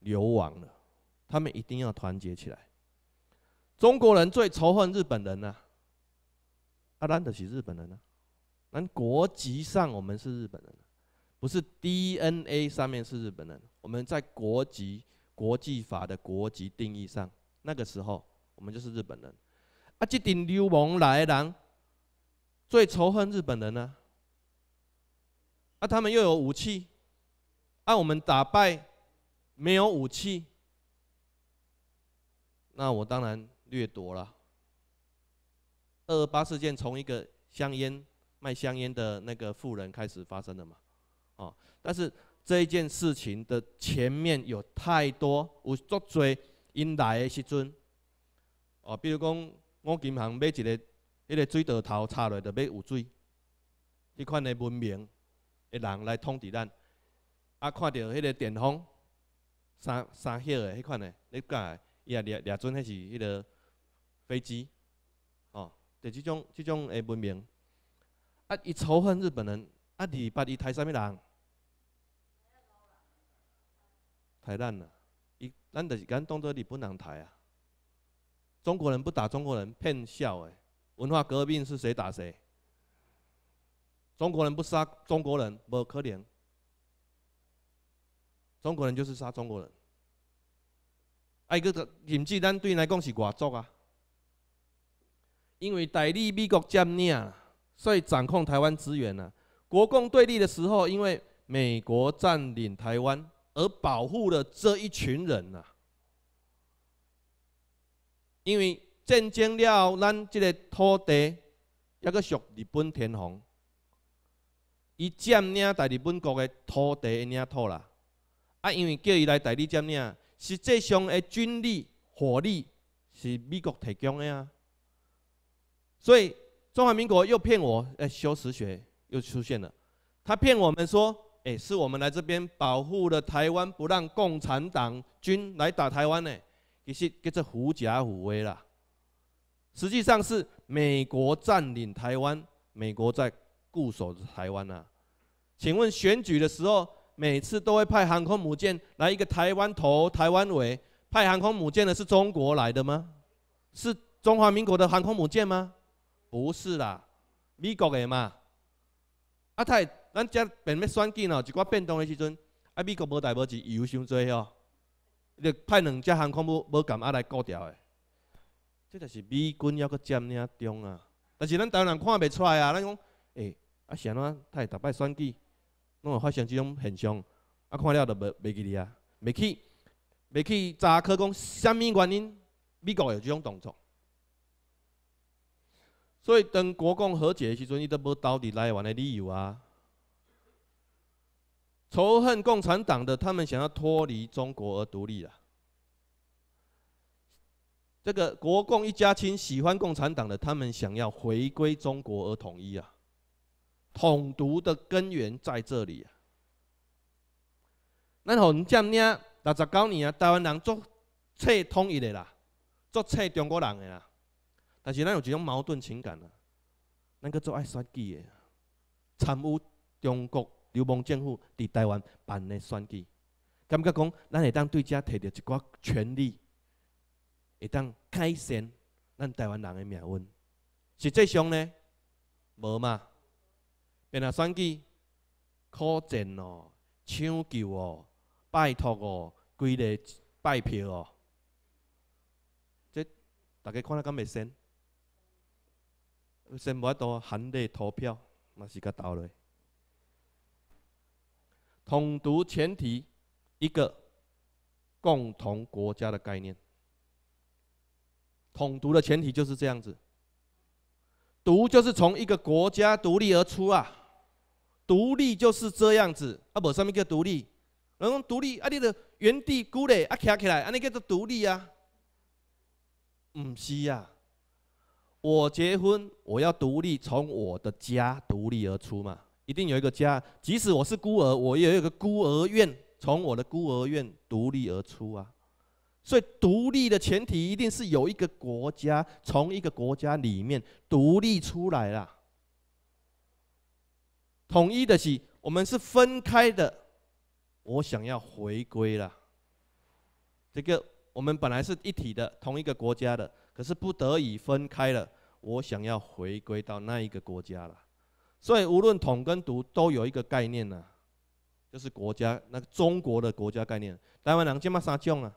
流亡了，他们一定要团结起来。中国人最仇恨日本人呢，啊看得起日本人呢。但国籍上我们是日本人，不是 DNA 上面是日本人，我们在国籍。国际法的国籍定义上，那个时候我们就是日本人。啊，这顶流氓来人最仇恨日本人呢。啊，他们又有武器，啊，我们打败没有武器。那我当然掠夺了。二二八事件从一个香烟卖香烟的那个富人开始发生的嘛，啊，但是。这一件事情的前面有太多有足多因来的时阵，哦，比如讲，我银行买一个，迄个水道头插落，就要有水，迄款的文明的人来通知咱，啊，看到迄个电风，三三黑的迄款的，你讲，伊也掠掠准迄是迄个飞机，哦，就这种这种的文明，啊，伊仇恨日本人，啊，二八伊杀啥物人？台难了，一咱就是敢当做日本人台啊！中国人不打中国人骗笑的文化革命是谁打谁？中国人不杀中国人，无可怜。中国人就是杀中国人，哎个甚至咱对来讲是外族啊，因为代理美国占领，所以掌控台湾资源啊。国共对立的时候，因为美国占领台湾。而保护了这一群人呐，因为战争了，咱这个土地又个属日本天皇，伊占领在日本国的土地领土啦，啊，因为叫伊来代理占领，实际上的军力火力是美国提供的啊，所以中华民国又骗我，哎，修辞学又出现了，他骗我们说。哎，是我们来这边保护了台湾，不让共产党军来打台湾呢？其实叫做狐假虎威啦。实际上是美国占领台湾，美国在固守台湾呐。请问选举的时候，每次都会派航空母舰来一个台湾头、台湾尾，派航空母舰的是中国来的吗？是中华民国的航空母舰吗？不是啦，美国的嘛。阿泰。咱遮变要选举喏，一寡变动的时阵，啊，美国无代无志，油伤侪吼，就派两只航空母母舰啊来顾掉的，这就是美军要个占领中啊。但是咱当然看袂出来啊，咱讲，诶啊，是安怎，他逐摆选举，拢会发生即种现象，啊，看了就袂袂记哩啊，袂去袂去查，可讲什物原因，美国有即种动作。所以当国共和解的时阵，伊都无到底来源的理由啊。仇恨共产党的，他们想要脱离中国而独立啦。这个国共一家亲，喜欢共产党的，他们想要回归中国而统一啊。统独的根源在这里啊。咱从占领六十九年啊，台湾人做切统一的啦，做切中国人的啦。但是咱有一种矛盾情感啊，咱个做爱算计的，参污中国。流氓政府伫台湾办的选举，感觉讲，咱会当对遮摕到一寡权利，会当改善咱台湾人的命运。实际上呢，无嘛，变啊选举，考证哦，抢救哦，拜托哦，规日拜票哦，这大家看了敢未信？先无阿多含泪投票嘛，是甲倒来。统独前提，一个共同国家的概念。统独的前提就是这样子，独就是从一个国家独立而出啊，独立就是这样子啊，不，什么叫独立，能独立啊，你得原地孤立啊，站起来啊，你叫做独立啊？唔是啊，我结婚，我要独立，从我的家独立而出嘛。一定有一个家，即使我是孤儿，我也有一个孤儿院。从我的孤儿院独立而出啊，所以独立的前提一定是有一个国家，从一个国家里面独立出来了。统一的是我们是分开的，我想要回归了。这个我们本来是一体的，同一个国家的，可是不得已分开了，我想要回归到那一个国家了。所以，无论统跟独，都有一个概念呢，就是国家。那个中国的国家概念，台湾人这么啥种啊？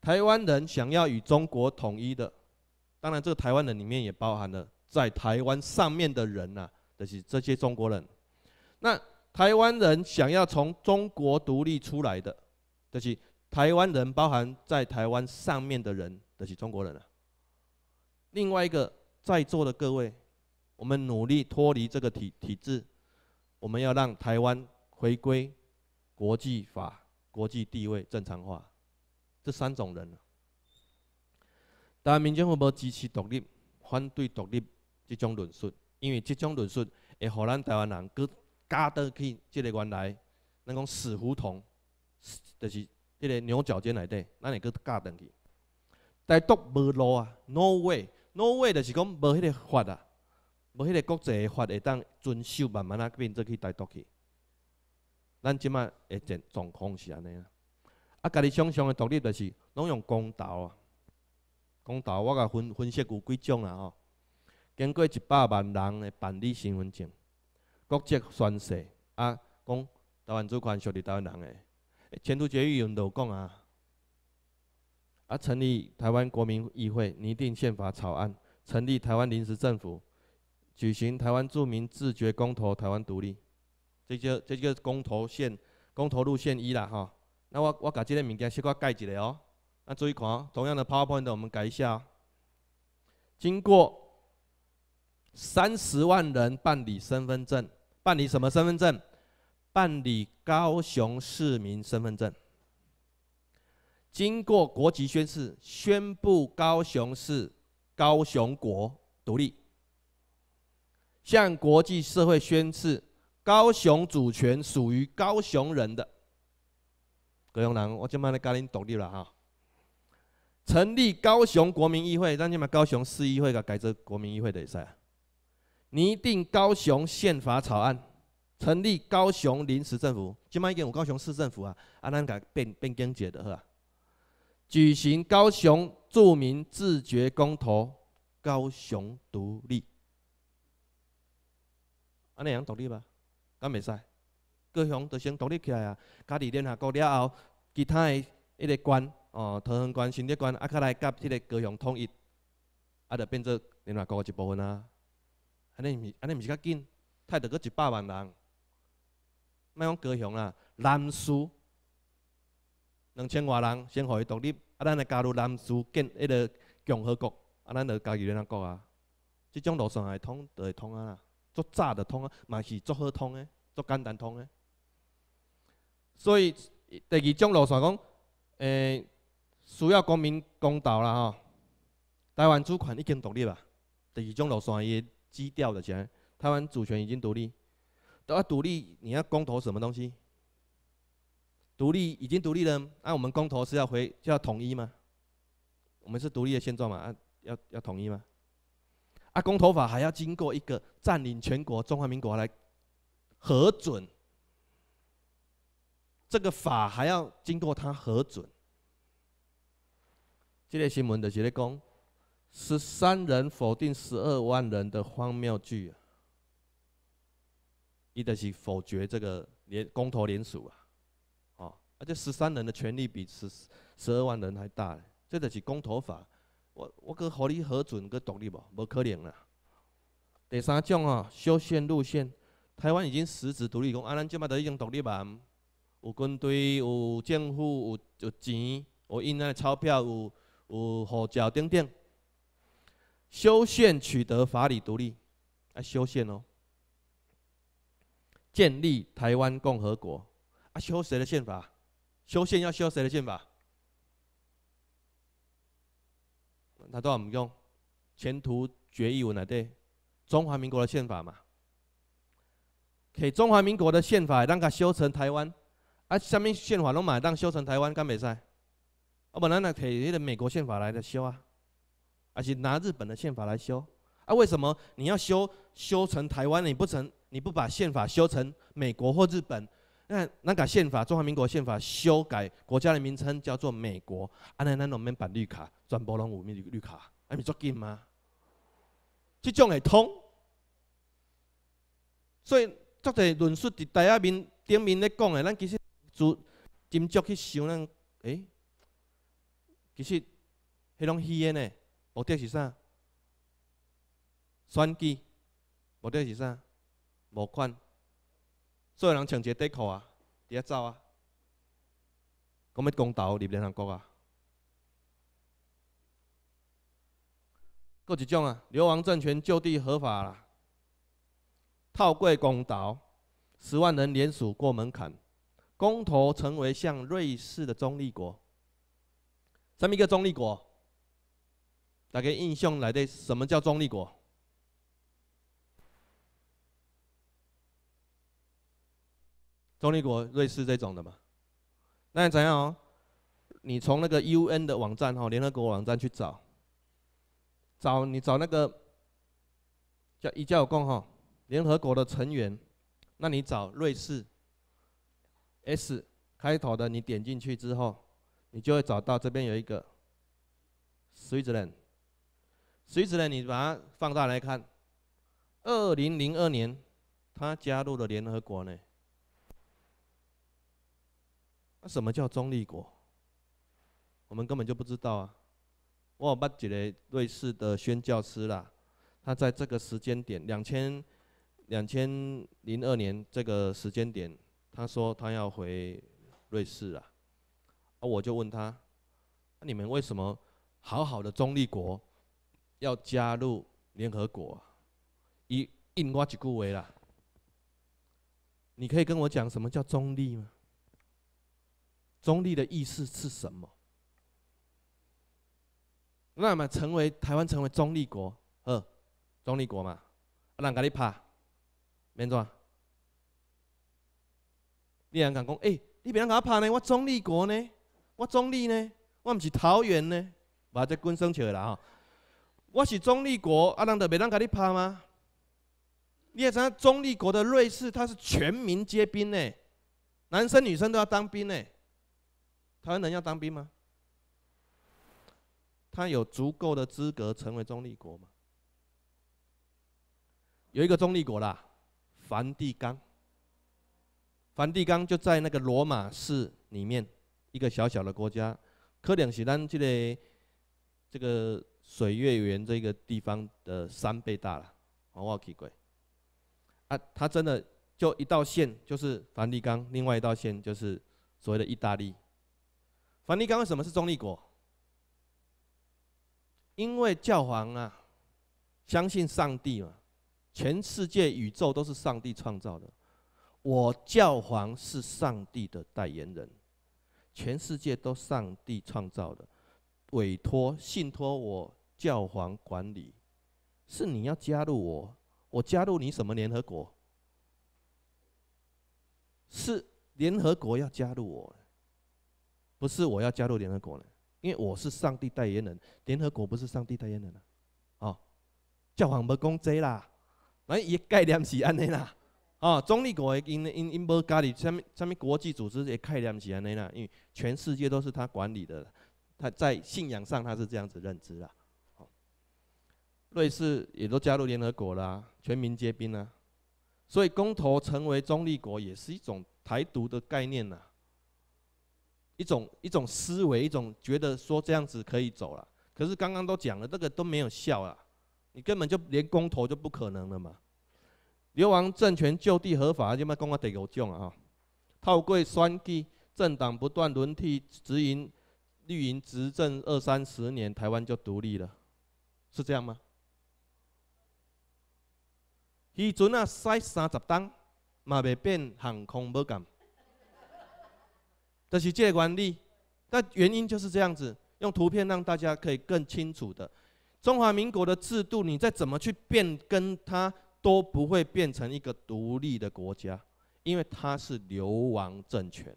台湾人想要与中国统一的，当然这个台湾人里面也包含了在台湾上面的人啊，就是这些中国人。那台湾人想要从中国独立出来的，就是台湾人包含在台湾上面的人，就是中国人了。另外一个，在座的各位。我们努力脱离这个体体制，我们要让台湾回归国际法、国际地位正常化。这三种人，但民进会不支持独立、反对独立这种论述？因为这种论述会让咱台湾人搁加登去这个原来那个死胡同，就是这个牛角尖内底，咱也搁加登去。但独无路啊，No way，No way，就是讲没那个法啊。无，迄个国际个法会当遵守，慢慢啊变做去大独去。咱即摆个情状况是安尼啊。啊，家己想象的独立就是拢用公道啊，公道。我甲分分析有几种啊吼？经过一百万人诶办理身份证、国籍宣誓，啊，讲台湾主权属于台湾人诶。前途决议案就讲啊，啊，成立台湾国民议会，拟定宪法草案，成立台湾临时政府。举行台湾著名自觉公投，台湾独立，这叫这叫公投线，公投路线一啦，哈。那我我把这个物件先我改一下哦。那注意看，同样的 PowerPoint 我们改一下。经过三十万人办理身份证，办理什么身份证？办理高雄市民身份证。经过国籍宣誓，宣布高雄市高雄国独立。向国际社会宣示，高雄主权属于高雄人的。葛永南，我今嘛来高雄独立了哈。成立高雄国民议会，让你们高雄市议会给改成国民议会的于啥？拟定高雄宪法草案，成立高雄临时政府，今嘛一我高雄市政府啊，安那改变变更解的哈。举行高雄著名自决公投，高雄独立。安尼会用独立吧？敢袂使？各乡都先独立起来啊！家己联合国了后，其他诶迄个县哦，桃源县、新竹县，啊，再来甲迄个各乡统一，啊，就变做另外国一部分啊！安尼毋？是安尼毋是较紧？太得过一百万人，卖讲高雄啦，南苏两千外人先互伊独立，啊，咱来加入南苏建迄个共和国，啊，咱就家己联合国啊！即种路线会通，就会通啊啦！做早的通啊，嘛是做好通的，做简单通的。所以第二种路线讲，诶，需要公民公道啦吼。台湾主权已经独立了。第二种路线伊基调的就是，台湾主权已经独立。都要独立，你要公投什么东西？独立已经独立了，那我们公投是要回，就要统一吗？我们是独立的现状嘛，要要统一吗？啊，公投法还要经过一个占领全国中华民国来核准，这个法还要经过他核准。今个、新闻的写得公，十三人否定十二万人的荒谬句，一的是否决这个联公投联署啊，哦，而且十三人的权力比十十二万人还大，这的是公投法。我我搁和汝核准搁独立无？无可能啦。第三种哦，修宪路线，台湾已经实质独立，讲啊，咱即嘛都已经独立完，有军队，有政府，有有钱，有因那钞票，有有护照等等。修宪取得法理独立，啊，修宪哦，建立台湾共和国，啊，修谁的宪法？修宪要修谁的宪法？那都唔用？前途决议文来对，中华民国的宪法嘛。给中华民国的宪法，让它修成台湾。啊，下面宪法拢嘛，让修成台湾干瘪噻？我本来来给那个美国宪法来的修啊？还是拿日本的宪法来修？啊，为什么你要修修成台湾？你不成，你不把宪法修成美国或日本？那那个宪法，中华民国宪法修改国家的名称叫做美国，安尼咱拢免办绿卡，全部拢有绿绿卡，还咪足紧吗？即种会通，所以足多论述伫台下面顶面咧讲的，咱其实注斟酌去想，咱诶，其实迄种的呢，目的是啥？选举，目的是啥？无款。所有人抢劫对口啊，伫一走啊，讲咩公道，你边人讲啊？搁一种啊？流亡政权就地合法啦，套柜公投，十万人联署过门槛，公投成为像瑞士的中立国，什么一个中立国？大家印象来的，什么叫中立国？中立国，瑞士这种的嘛？那你怎样？哦？你从那个 UN 的网站，哈，联合国网站去找，找你找那个叫一教共哈，联合国的成员，那你找瑞士，S 开头的，你点进去之后，你就会找到这边有一个 Switzerland，Switzerland，你把它放大来看，二零零二年，它加入了联合国呢。那什么叫中立国？我们根本就不知道啊！我有问一个瑞士的宣教师啦，他在这个时间点，两千两千零二年这个时间点，他说他要回瑞士啦。啊，我就问他：，那你们为什么好好的中立国要加入联合国？一硬瓜几固为啦？你可以跟我讲什么叫中立吗？中立的意思是什么？那么成为台湾成为中立国，呃，中立国嘛，别人家你怕，免状？你还敢讲，哎，你别人家怕呢，我中立国呢，我中立呢，我毋是桃园呢，把这军生来啦哈，我是中立国，啊，人道别人家你怕吗？你也知道，中立国的瑞士，它是全民皆兵呢，男生女生都要当兵呢。台湾人要当兵吗？他有足够的资格成为中立国吗？有一个中立国啦，梵蒂冈。梵蒂冈就在那个罗马市里面，一个小小的国家，可能是咱这个这个水月园这个地方的三倍大了，我奇怪。啊，他真的就一道线就是梵蒂冈，另外一道线就是所谓的意大利。梵你冈什么是中立国？因为教皇啊，相信上帝嘛，全世界宇宙都是上帝创造的。我教皇是上帝的代言人，全世界都上帝创造的，委托信托我教皇管理。是你要加入我？我加入你什么联合国？是联合国要加入我。不是我要加入联合国了，因为我是上帝代言人，联合国不是上帝代言人了，哦，教皇不公正啦，那一概念是安尼啦，哦，中立国也因因因无家下什什面国际组织也概念是安尼啦，因为全世界都是他管理的，他在信仰上他是这样子认知啦，瑞士也都加入联合国啦，全民皆兵啊，所以公投成为中立国也是一种台独的概念呐。一种一种思维，一种觉得说这样子可以走了。可是刚刚都讲了，这个都没有效啊！你根本就连公投就不可能了嘛。流亡政权就地合法，就们讲话第几章啊？套贵选举，政党不断轮替，执营绿营执政二三十年，台湾就独立了，是这样吗？伊尊啊，塞三十档，嘛未变航空无感。的是这个管理，那原因就是这样子。用图片让大家可以更清楚的。中华民国的制度，你再怎么去变，更它都不会变成一个独立的国家，因为它是流亡政权，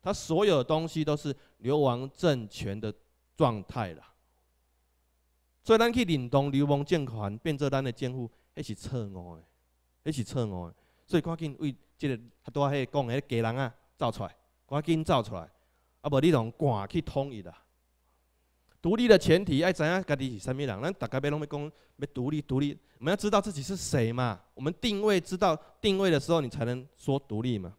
它所有的东西都是流亡政权的状态啦。所以咱去领东流亡政权，变作咱的监护，那是误我，那是误我。所以赶紧为这个很多迄讲的家人啊走出来。赶紧造出来，啊！无你用赶去统一啦。独立的前提爱知影家己是啥物人，咱大家欲拢要讲要独立，独立，我们要知道自己是谁嘛。我们定位知道定位的时候，你才能说独立嘛。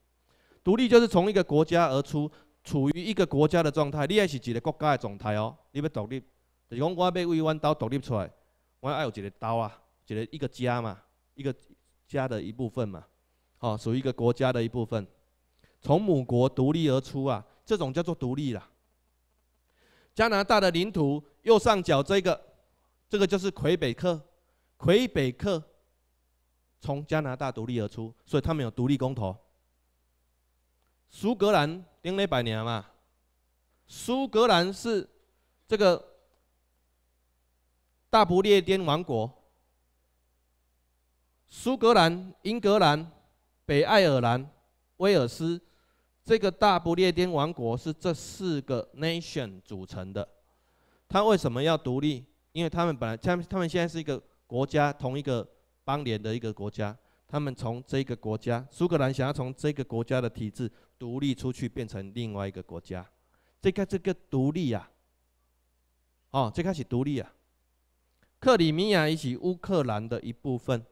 独立就是从一个国家而出，处于一个国家的状态。你爱是一个国家的状态哦，你要独立，就是讲我要为阮岛独立出来，我要爱有一个岛啊，一个一个家嘛，一个家的一部分嘛，哦，属于一个国家的一部分。从母国独立而出啊，这种叫做独立了。加拿大的领土右上角这个，这个就是魁北克，魁北克从加拿大独立而出，所以他们有独立公投。苏格兰顶一百年嘛，苏格兰是这个大不列颠王国，苏格兰、英格兰、北爱尔兰、威尔斯。这个大不列颠王国是这四个 nation 组成的，它为什么要独立？因为他们本来他们他们现在是一个国家同一个邦联的一个国家，他们从这个国家苏格兰想要从这个国家的体制独立出去变成另外一个国家，这个这个独立啊，哦，这开始独立啊，克里米亚以及乌克兰的一部分，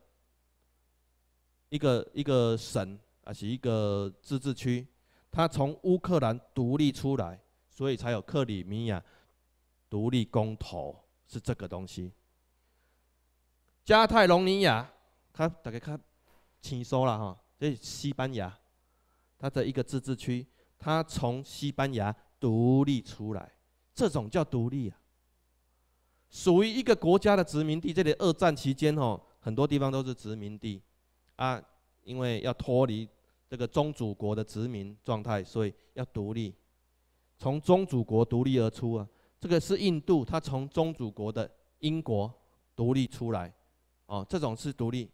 一个一个省啊，是一个自治区。他从乌克兰独立出来，所以才有克里米亚独立公投是这个东西。加泰隆尼亚，他大概他请收了哈，这是西班牙，它的一个自治区，它从西班牙独立出来，这种叫独立啊。属于一个国家的殖民地，这里二战期间哦，很多地方都是殖民地，啊，因为要脱离。这个宗主国的殖民状态，所以要独立，从宗主国独立而出啊。这个是印度，它从宗主国的英国独立出来，哦，这种是独立。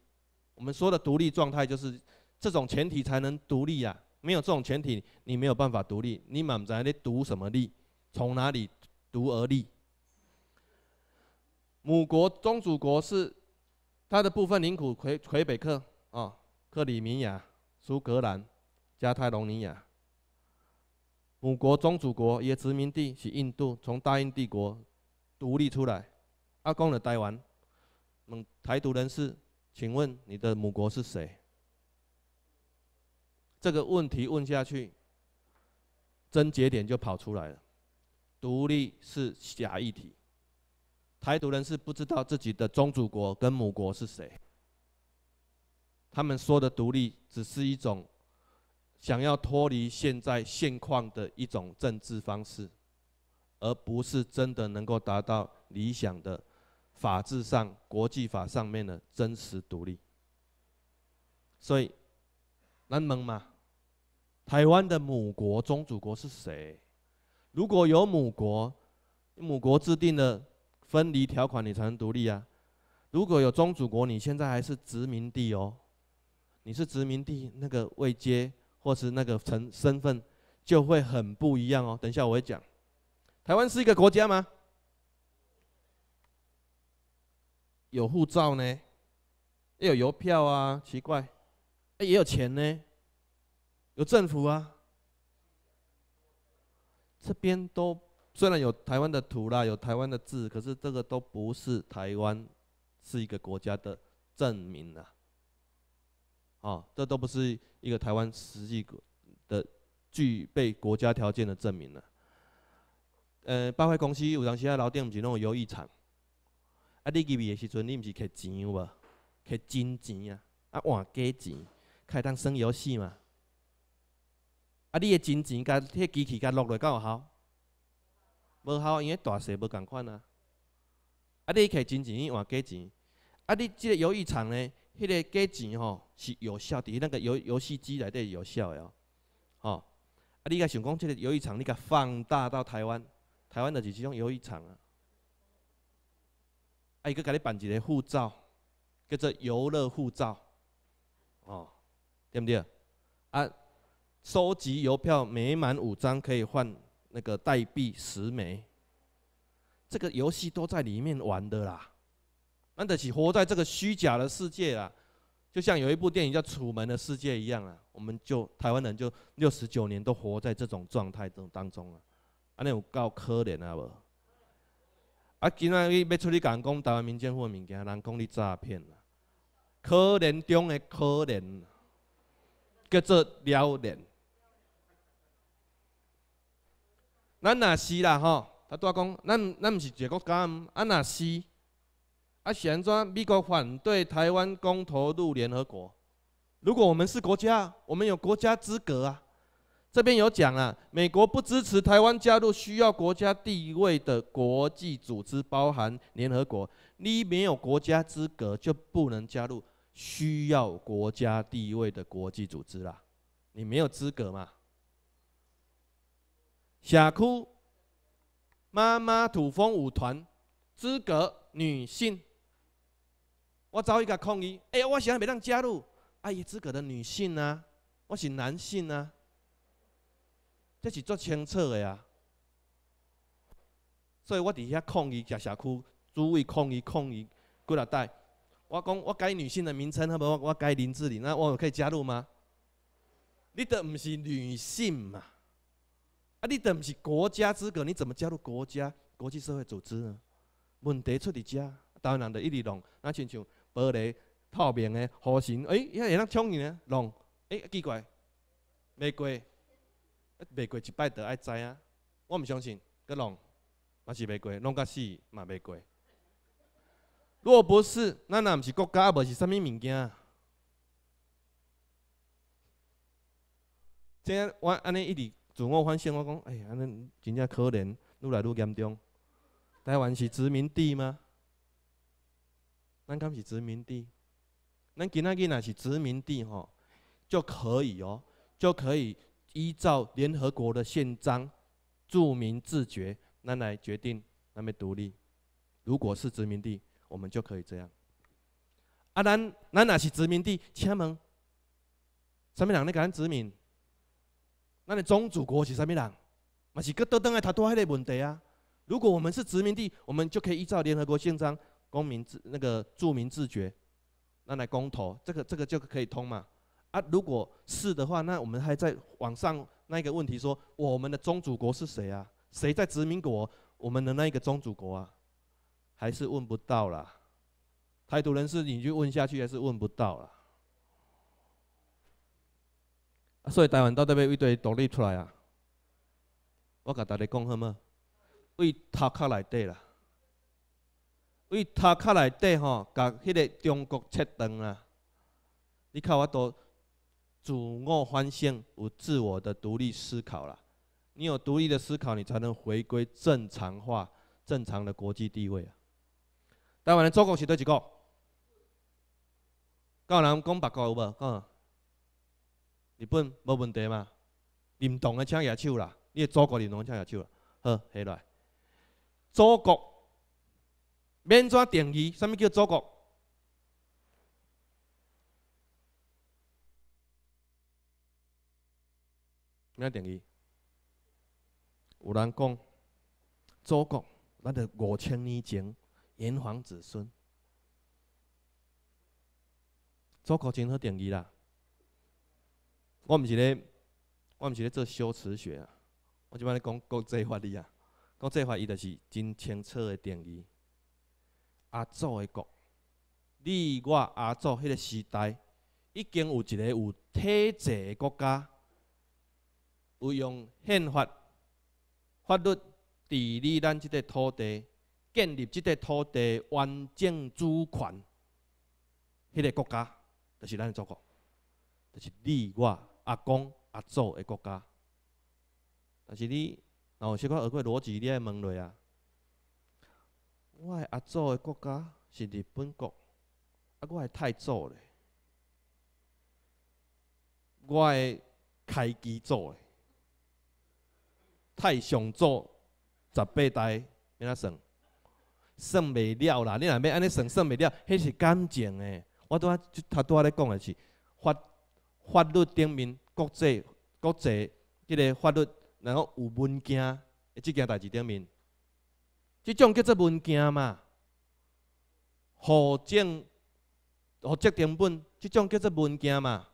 我们说的独立状态，就是这种前提才能独立啊。没有这种前提，你没有办法独立。你满在那独什么立？从哪里独而立？母国宗主国是它的部分领土，魁魁北克啊，克里米亚。苏格兰、加泰隆尼亚，母国宗主国也殖民地是印度，从大英帝国独立出来。阿公你待完，台独人士，请问你的母国是谁？这个问题问下去，真节点就跑出来了。独立是假议题，台独人士不知道自己的宗主国跟母国是谁。他们说的独立，只是一种想要脱离现在现况的一种政治方式，而不是真的能够达到理想的法治上、国际法上面的真实独立。所以，南盟嘛，台湾的母国、宗主国是谁？如果有母国，母国制定的分离条款，你才能独立啊！如果有宗主国，你现在还是殖民地哦。你是殖民地那个位阶，或是那个身身份，就会很不一样哦。等一下我会讲，台湾是一个国家吗？有护照呢，也有邮票啊，奇怪，也有钱呢，有政府啊。这边都虽然有台湾的图啦，有台湾的字，可是这个都不是台湾是一个国家的证明啊。哦，这都不是一个台湾实际的具备国家条件的证明了。呃，包括公司有当时啊，楼顶毋是拢有游艺场，啊，你入去的时阵，你毋是摕钱有无？摕真钱啊，啊，换假钱，开当耍游戏嘛？啊，你的真钱甲迄机器甲落落，敢有效？无效，因为大小无共款啊。啊，你摕真钱换假钱，啊，你即个游艺场呢？迄个价钱吼是有效，伫那个游游戏机内底有效哦吼。啊，你噶想讲即个游戏场，你甲放大到台湾，台湾就是即种游戏场啊。啊，伊个甲你办一个护照，叫做游乐护照，哦，对毋对？啊，收集邮票每满五张可以换那个代币十枚，这个游戏都在里面玩的啦。安得起活在这个虚假的世界啊，就像有一部电影叫《楚门的世界》一样啊，我们就台湾人就六十九年都活在这种状态中当中啊，安尼有够可怜啊！无？啊，今仔日要出去讲讲台湾民间户的物件，人讲你诈骗啊，可怜中的可怜，叫做了连。咱若是啦吼，他仔讲，咱咱不是一个国家，安若是。啊，现在美国反对台湾公投入联合国。如果我们是国家，我们有国家资格啊。这边有讲啊，美国不支持台湾加入需要国家地位的国际组织，包含联合国。你没有国家资格，就不能加入需要国家地位的国际组织啦。你没有资格嘛？霞哭，妈妈土风舞团，资格女性。我走去甲抗议，哎，我现在袂当加入。阿姨，资格的女性啊，我是男性啊，这是做清楚的啊。所以我伫遐抗议甲社区，诸位抗议抗议几落代，我讲我改女性的名称好不？我改林志玲，那我可以加入吗？你都毋是女性嘛？啊，你都毋是国家资格，你怎么加入国家国际社会组织呢？问题出伫遮，台湾人一直弄，那亲像。玻璃透明的花型，哎，你看会人冲伊呢，龙，哎，奇怪，袂过，袂过一摆都爱知啊，我毋相信，个弄，也是袂过，弄甲死嘛袂过。若不是，咱也毋是国家，无是甚物物件。即样我安尼一直自我反省，我讲，哎呀，安尼真正可怜，愈来愈严重。台湾是殖民地吗？咱讲是殖民地，咱今仔日若是殖民地吼，就可以哦，就可以依照联合国的宪章，著名自决，咱来决定咱们独立。如果是殖民地，我们就可以这样。啊，咱咱若是殖民地，请问，什么人来咱殖民？咱的宗主国是啥物人？嘛是各都倒来，他多迄个问题啊。如果我们是殖民地，我们就可以依照联合国宪章。公民自那个著名自觉，那来公投，这个这个就可以通嘛。啊，如果是的话，那我们还在网上那一个问题说，我们的宗主国是谁啊？谁在殖民国？我们的那一个宗主国啊，还是问不到啦。台独人士，你去问下去，还是问不到啦。所以台湾到这边一堆独立出来啊，我给大家讲好吗？为头壳来对了。为他卡内底吼，甲迄个中国切断啦！你看我都自我反省，有自我的独立思考啦。你有独立的思考，你才能回归正常化、正常的国际地位啊！台湾的祖国是倒一个？有人讲别个有无？嗯，日本无问题嘛？认同的请也笑啦，你祖国认同请也笑啦。好，下来，祖国。免怎定义？啥物叫祖国？咩定义？有人讲祖国，咱的五千年前炎黄子孙。祖国真好定义啦？我毋是咧，我毋是咧做修辞学啊！我就要你讲国际法理啊！国际法理就是真清楚的定义。阿祖的国，你我阿祖迄个时代，已经有一个有体制的国家，有用宪法、法律治理咱即块土地，建立即块土地完整主权，迄个国家就是咱祖国，就是你我阿公阿祖的国家。但是你，哦，小可学过逻辑，你爱问落啊？我阿祖诶国家是日本国，啊！我系泰祖咧，我的开基祖咧，太上祖十八代，要安怎算？算袂了啦！你若要安尼算，算袂了，迄是感情诶。我拄仔，他拄仔咧讲诶是法法律顶面，国际国际即个法律，然后有文件诶，即件代志顶面。即种叫做文件嘛，户籍户籍登本，即种叫做文件嘛，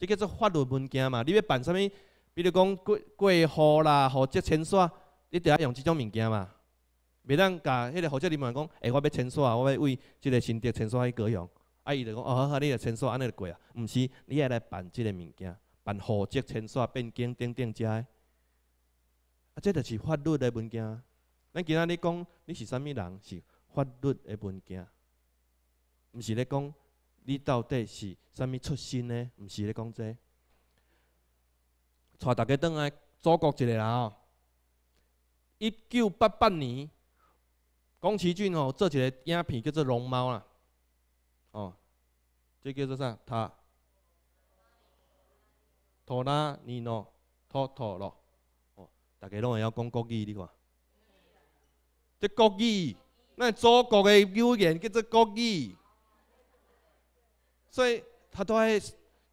即叫做法律文件嘛。你要办啥物？比如讲过过户啦、户籍迁徙，你得用即种物件嘛，袂当甲迄个户籍人问讲，哎，我要迁徙，我要为即个新地迁徙去各用。啊，伊就讲，哦，好好，你来迁徙安尼就过啊，毋是，你爱来办即个物件，办户籍迁徙、变更等等遮。的啊，这著是法律的文件。咱今仔日讲你是啥物人？是法律的文件，毋是咧讲你到底是啥物出身呢？毋是咧讲这。带大家倒来祖国一个人哦，一九八八年，宫崎骏哦做一个影片叫做《龙猫》啊，哦，即叫做啥？他，托拉尼诺托托罗，哦，大家拢会晓讲国语，你看。即国语，咱祖国的语言叫做国语。所以他都爱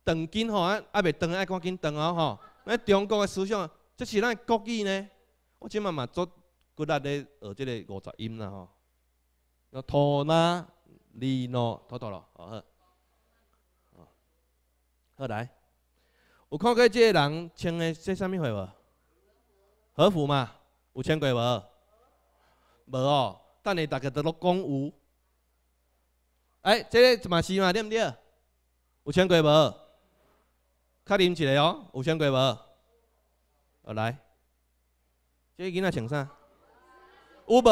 长剑吼，啊袂长爱赶紧长啊吼。那中国的思想，即是咱国语呢。我即满嘛做，搁咱咧学即个五十音啦吼。要拖呐，利喏，拖拖咯，好好。好来，有看过即个人穿个是啥物货无？和服嘛，有穿过无？无哦，等下大家在度讲有，哎，这个嘛是嘛对不对？有穿过无？确认一下哦，有穿过无？哦，来，这囡仔穿啥？有无？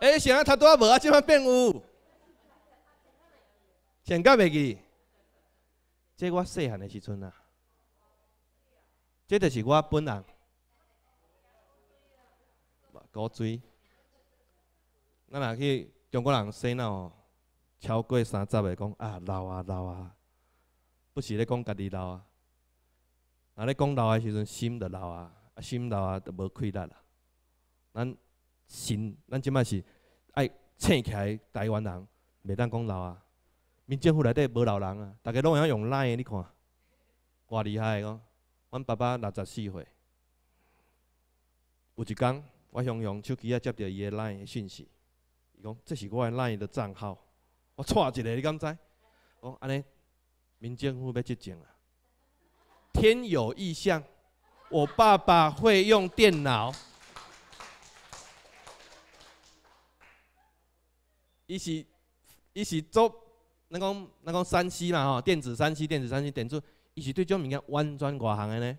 哎，现在他都还无啊，即番变有，穿甲袂记，即我细汉的时阵啊，即就是我本人，古锥。咱若去中国人洗脑，超过三十个讲啊老啊老啊，不是咧讲家己老啊，若咧讲老诶时阵心就老啊，啊心老啊就无气力啦。咱心咱即卖是爱醒起来，台湾人，袂当讲老啊。民政府内底无老人啊，大家拢会用赖诶，你看偌厉害个讲，阮爸爸六十四岁，有一工，我雄用手机啊接到伊诶赖诶讯息。讲，这是我的那里的账号，我错一个，你敢知？讲安尼，民政府要执政啊。天有异象，我爸爸会用电脑，伊是伊是做那个那个山西嘛吼，电子山西，电子山西点子，伊是对种物件完全外行的呢，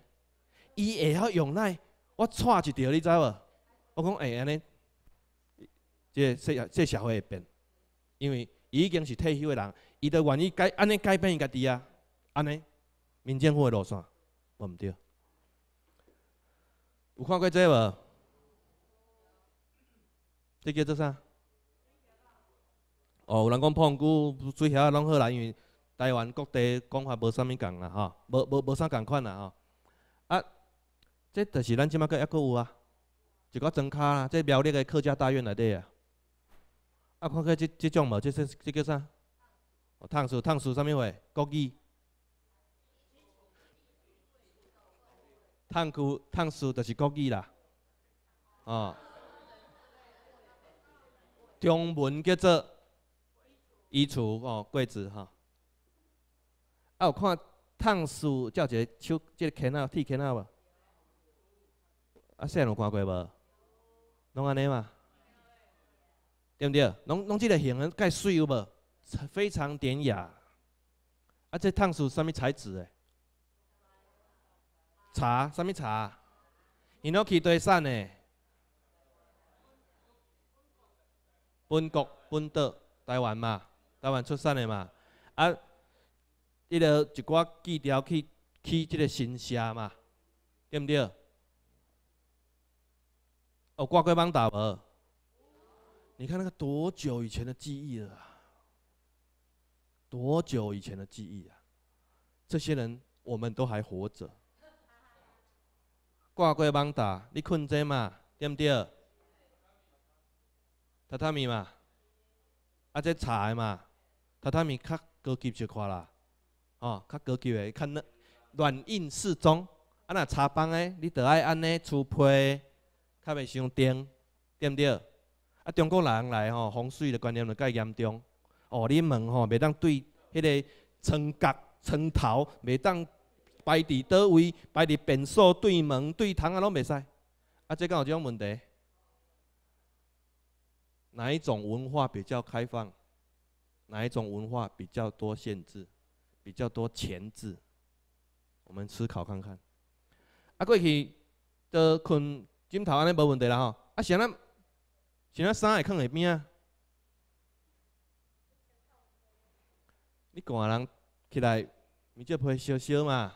伊会晓用那，我错一条，你知无？我讲哎安尼。即社即社会会变，因为伊已经是退休的人，伊都愿意改安尼改变伊家己啊。安尼，民政府的路线，无毋对。有看过即无？即叫做啥？哦，有人讲澎湖水遐拢好啦，因为台湾各地讲法无啥物共啦吼，无无无啥共款啦吼。啊，即著是咱即马个还阁有啊，一个床骹啦，即苗栗的客家大院内底啊。啊，看看这这种无，这这这叫啥？哦，烫书烫书什物话？国语。烫书烫书就是国语啦。哦。中文叫做衣橱哦，柜子哈。啊，看烫书叫一个手，一个钳抽铁钳屉无？啊，细汉有看过无？拢安尼嘛？对不对？拢拢即个形影水有无？非常典雅，啊！这烫是啥物材质诶？茶，啥物茶？伊拢去对山诶，本国本岛台湾嘛，台湾出产诶嘛。啊，伊着一寡技巧去去即个新鲜嘛，对不对？哦，挂乖网兜无？你看那个多久以前的记忆了？多久以前的记忆啊？这些人我们都还活着。挂个网打，你困在嘛？对不对？榻榻米嘛，啊，这茶嘛，榻榻米较高级一快啦，哦，较高级的，看那软硬适中。啊，那茶板的，你得爱安尼粗胚，较袂伤颠，对不对？啊，中国人来吼风水的观念就较严重。哦，你问吼袂当对迄个床角、床头，袂当摆伫倒位，摆伫便所对门、对窗啊，拢袂使。啊，这敢有几种问题？哪一种文化比较开放？哪一种文化比较多限制？比较多钳制？我们思考看看。啊，过去在困枕头安尼无问题啦吼。啊，是咱穿呾衫会放海边啊！你寒人起来咪只配烧烧嘛？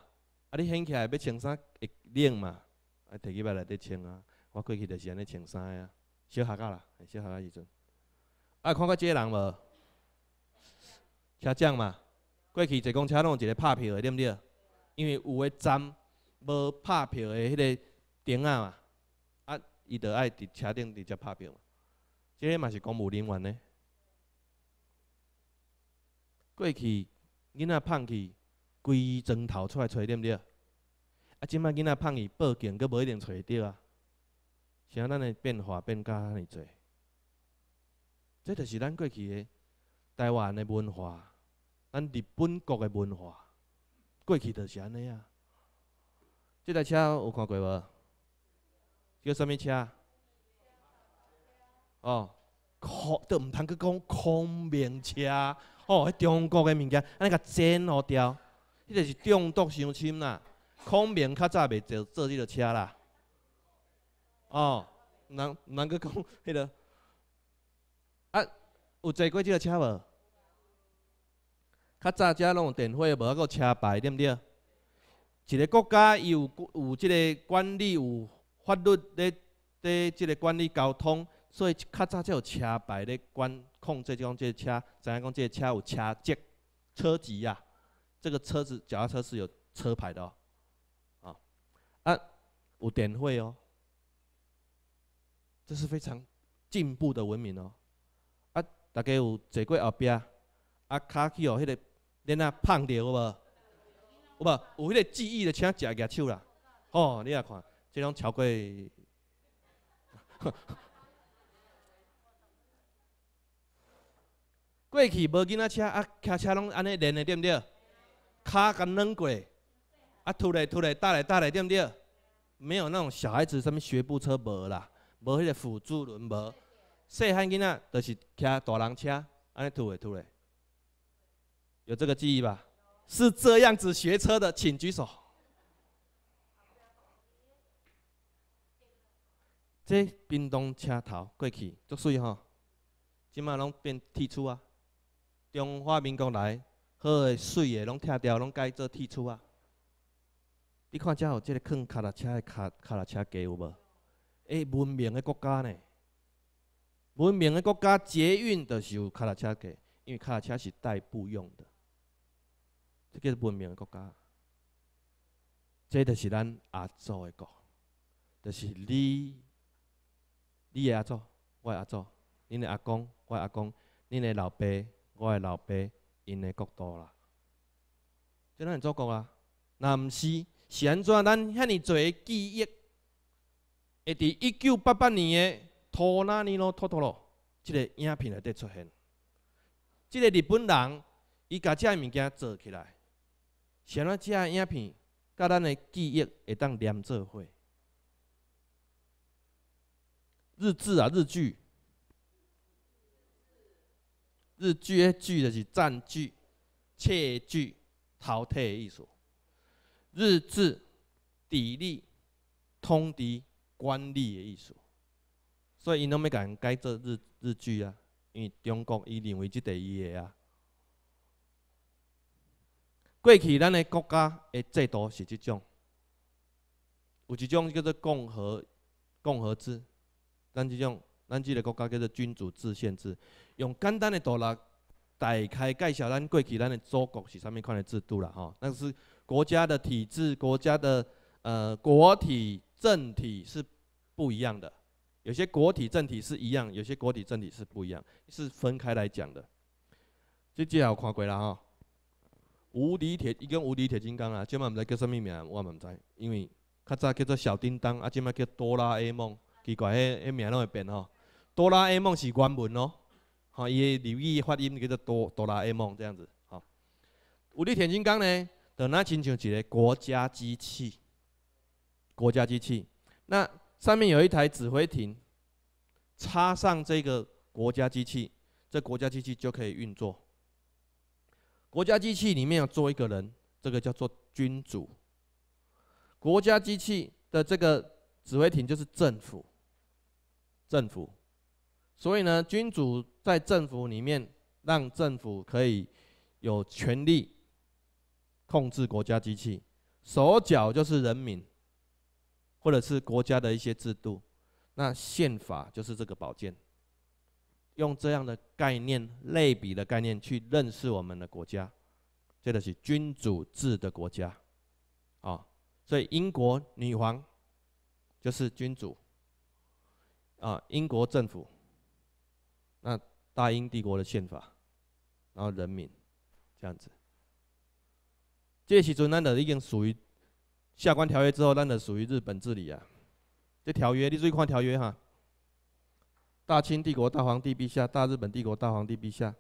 啊！你掀起来要穿衫会冷嘛？啊！摕去来来伫穿啊！我过去就是安尼穿衫啊，小学校啦，小学校时阵。啊！看过个人无？车长嘛？过去坐公车拢有一个拍票的，对毋对？因为有的站无拍票的迄个亭仔嘛，啊！伊就爱伫车顶直接拍票嘛。即个嘛是公务人员呢？过去囡仔碰去，规砖头出来找，对不对？啊，即卖囡仔碰去报警，佫无一定找会到啊。是安咱的变化变到安尼侪？这就是咱过去的台湾的文化，咱日本国的文化，过去就是安尼啊。即台车有看过无？叫啥物车？哦，空都毋通去讲空明车哦，迄中国个物件，安尼甲煎落掉，迄个是中毒伤深啦。空明较早袂坐坐呢个车啦。哦，毋通去讲 迄个。啊，有坐过即个车无？较早遮拢有电话，无个车牌，对毋对？一个国家有有即个管理，有法律咧咧，即个管理交通。所以较早才有车牌咧管控这种这车，知影讲？这车有车籍、车籍啊。这个车子、踏车是有车牌的哦。啊，啊，有点会哦。这是非常进步的文明哦。啊，大家有坐过后边？啊，卡去哦，迄个恁阿碰掉无？无，有迄个记忆的车，直举手啦。哦，你来看，这种超过。过去无囡仔车，啊，骑车拢安尼练的，对毋对？骹跟软过，啊，推来推来，搭来搭来，对毋对？没有那种小孩子什么学步车，无啦，无迄个辅助轮，无。细汉囡仔就是骑大人车，安尼推来推来。有这个记忆吧？是这样子学车的，请举手。这冰冻车头，过去足水吼，即嘛拢变铁柱啊！中华民国来，好诶，水诶拢拆掉，拢改做铁厝啊！你看，遮有即个囥脚踏车的脚脚踏车架有无？哎，文明的国家呢？文明的国家，捷运就是有脚踏车架，因为脚踏车是代步用的。这个文明的国家，这就是咱阿祖的国，就是你，你也阿祖，我阿祖，恁的阿公，我阿公，恁的老爸。我诶，老爸因诶国度啦，就咱做国啦。若毋是是安怎？咱遐尼侪记忆，会伫一九八八年诶托纳尼诺托托罗即个影片内底出现。即个日本人伊甲即个物件做起来，安怎即个影片甲咱诶记忆会当连做伙。日志啊，日剧。日剧的剧的是占据、窃据、淘汰的意思；日治、地利、通敌、官吏的意思。所以伊要甲因改做日日剧啊，因为中国伊认为即第伊个啊。过去咱的国家的制度是即种，有一种叫做共和共和制，咱即种。咱即个国家叫做君主制宪制，用简单的道理大概介绍咱过去咱的祖国是啥物款的制度啦，吼。但是国家的体制、国家的呃国体政体是不一样的，有些国体政体是一样，有些国体政体是不一样，是分开来讲的。最近我看过啦，吼，无敌铁跟无敌铁金刚啦，即嘛毋知叫啥物名，我嘛毋知，因为较早叫做小叮当，啊，即嘛叫哆啦 A 梦，奇怪，迄迄名拢会变吼。哆啦 A 梦是原文哦，好，伊留意发音叫做哆哆啦 A 梦这样子，好，我力田金刚呢，等那亲像一个国家机器，国家机器，那上面有一台指挥艇，插上这个国家机器，这国家机器就可以运作。国家机器里面要做一个人，这个叫做君主。国家机器的这个指挥艇就是政府，政府。所以呢，君主在政府里面，让政府可以有权力控制国家机器，手脚就是人民，或者是国家的一些制度，那宪法就是这个宝剑。用这样的概念、类比的概念去认识我们的国家，这个是君主制的国家。啊，所以英国女皇就是君主，啊，英国政府。那大英帝国的宪法，然后人民这样子，这时候咱的已经属于《下关条约》之后，咱的属于日本治理啊。这条约，你注意看条约哈。大清帝国大皇帝陛下，大日本帝国大皇帝陛下。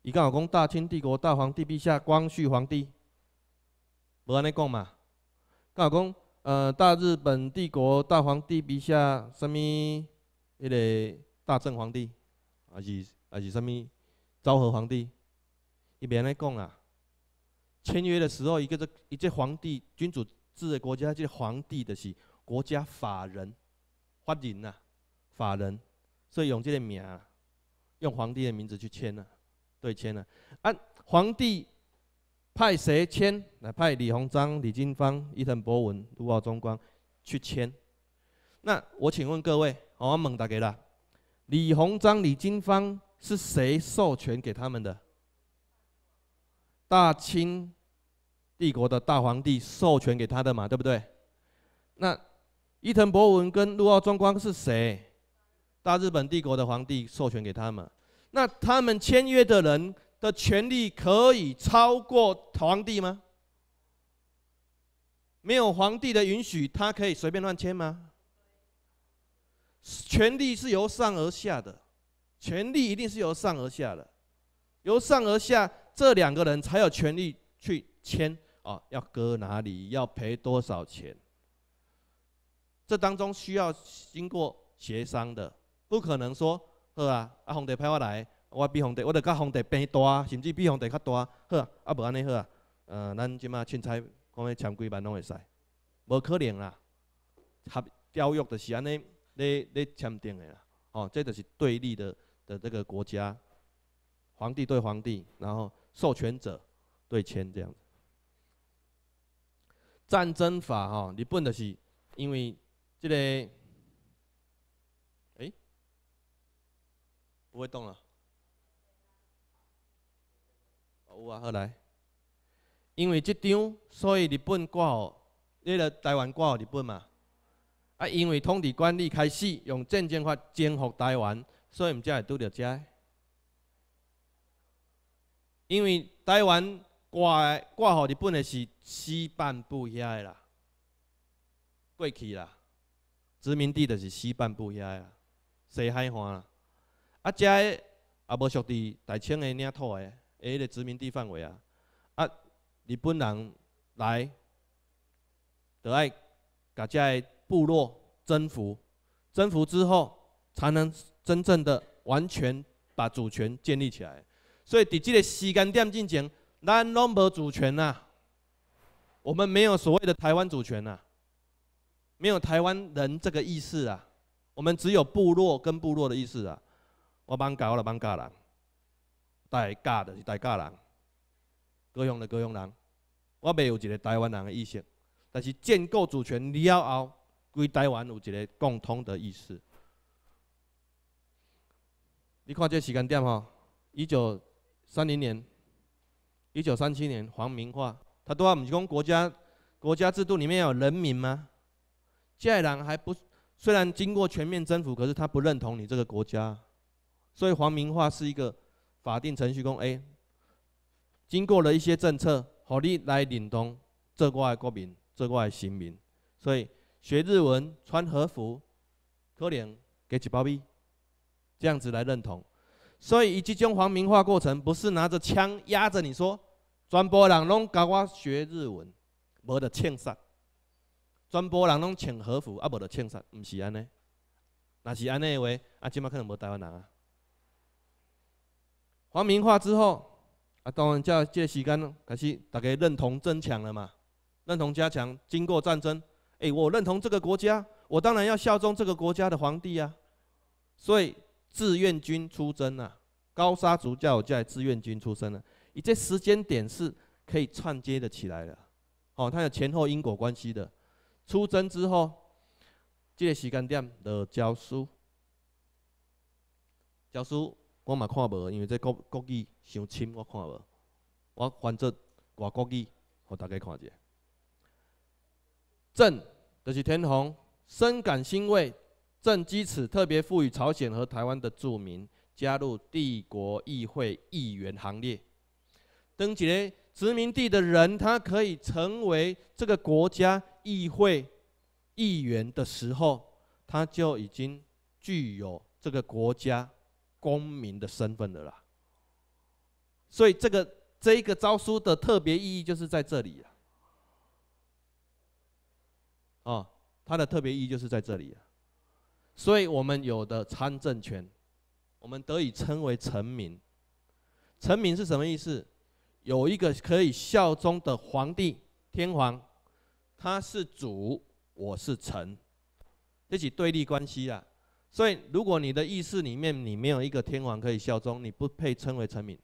伊讲我讲大清帝国大皇帝陛下，光绪皇帝，无安尼讲嘛。讲我讲，呃，大日本帝国大皇帝陛下，什么一个大正皇帝？还是还是什么昭和皇帝，伊免来讲啊，签约的时候，一个这一个皇帝君主制的国家，这皇帝的是国家法人，法人呐，法人，所以用这个名，用皇帝的名字去签了，对签了，啊，皇帝派谁签来派李鸿章、李金芳、伊藤博文、卢浩中光去签，那我请问各位，我问大家啦。李鸿章、李金芳是谁授权给他们的？大清帝国的大皇帝授权给他的嘛，对不对？那伊藤博文跟陆奥庄光是谁？大日本帝国的皇帝授权给他们？那他们签约的人的权利可以超过皇帝吗？没有皇帝的允许，他可以随便乱签吗？权力是由上而下的，权力一定是由上而下的，由上而下这两个人才有权力去签啊，要割哪里，要赔多少钱，这当中需要经过协商的，不可能说呵啊，阿皇帝派我来，我比皇帝，我得甲皇帝变大，甚至比皇帝较大，呵，阿无安尼呵啊，呃，咱即嘛钱财，可能签几万拢会使，无可能啊，合条约就是安尼。你你签订的啦，哦，这就是对立的的这个国家，皇帝对皇帝，然后授权者对签这样。战争法哈，日本就是因为这个，哎，不会动了。有啊，好来，因为这张，所以日本挂号，那个台湾挂号日本嘛。啊，因为统治管理开始用战争法征服台湾，所以毋才会拄着遮。因为台湾挂挂号，日本的是西半部遐的啦，过去啦，殖民地就是西半部遐的啦，西海岸啦。啊，遮也无属于大清的领土的，诶，殖民地范围啊。啊，日本人来，就爱甲遮。部落征服，征服之后，才能真正的完全把主权建立起来。所以，伫基个时间点进前，咱拢无主权呐。我们没有所谓的台湾主权呐，没有台湾人这个意识啊。我们只有部落跟部落的意识啊。我帮搞来帮教人，代教的代教人，各乡的各乡人，我没有一个台湾人的意识。但是建构主权了后，归台湾有一个共通的意思。你看这时间点哈，一九三零年、一九三七年，黄明化他都要问：，讲国家国家制度里面有人民吗？些人还不虽然经过全面征服，可是他不认同你这个国家，所以黄明化是一个法定程序讲哎，经过了一些政策，合力来认同这我国民、这我行民，所以。学日文、穿和服、可怜给几包币，这样子来认同。所以以及将皇民化过程，不是拿着枪压着你说，全部人拢教我学日文，无得呛杀；全部人拢穿和服啊，无得呛杀。毋是安尼，那是安尼的话，啊，今麦可能无台湾人啊。皇民化之后，啊，当然，叫这个时间开始，大家认同增强了嘛，认同加强，经过战争。哎，我认同这个国家，我当然要效忠这个国家的皇帝啊。所以志愿军出征啊，高沙族教在志愿军出征了，以这时间点是可以串接的起来的。哦，它有前后因果关系的。出征之后，这个时间点的教书，教书我嘛看无，因为这国国语相深，我看无。我反作外国语，给大家看一下。朕的是天皇，深感欣慰。朕即此特别赋予朝鲜和台湾的著民加入帝国议会议员行列。登几呢殖民地的人，他可以成为这个国家议会议员的时候，他就已经具有这个国家公民的身份了啦。所以，这个这一个诏书的特别意义就是在这里啊。啊，它的特别意义就是在这里啊，所以我们有的参政权，我们得以称为臣民。臣民是什么意思？有一个可以效忠的皇帝、天皇，他是主，我是臣，这起对立关系啊。所以，如果你的意思里面你没有一个天皇可以效忠，你不配称为臣民，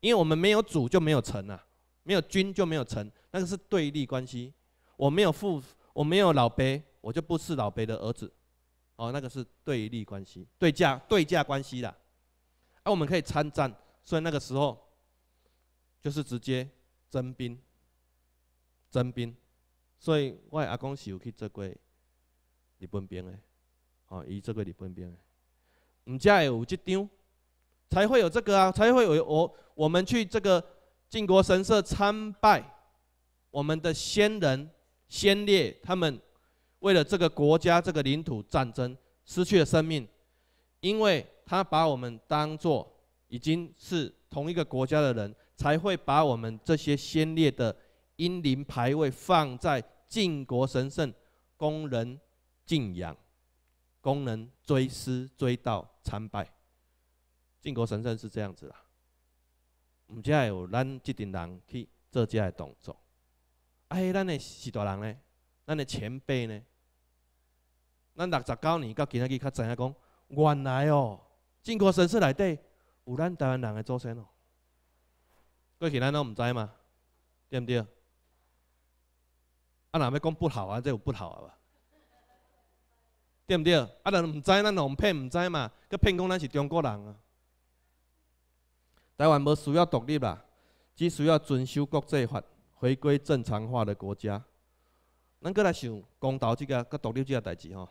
因为我们没有主就没有臣啊，没有君就没有臣，那个是对立关系。我没有父。我没有老辈，我就不是老辈的儿子，哦，那个是对立关系，对价对价关系的，啊，我们可以参战，所以那个时候就是直接征兵，征兵，所以的阿公是有去这过日本兵的，哦，以这个日本兵的，唔只会有这张，才会有这个啊，才会有我我们去这个靖国神社参拜我们的先人。先烈他们为了这个国家、这个领土战争失去了生命，因为他把我们当做已经是同一个国家的人，才会把我们这些先烈的英灵牌位放在晋国神圣，供人敬仰，供人追思、追悼、参拜。晋国神圣是这样子啦，唔只系有咱这阵人去做这下动作。哎，咱诶，士大人呢？咱诶，前辈呢？咱六十九年到今仔日，才知影讲，原来哦，靖国神社内底有咱台湾人诶祖先哦。过去咱都毋知嘛，对毋对？啊，若要讲不好啊，即有不好啊，对毋对？啊，人毋知，咱拢骗毋知嘛，佮骗讲咱是中国人啊。台湾无需要独立啦，只需要遵守国际法。回归正常化的国家，咱够来想公道这个个独立这个代志吼。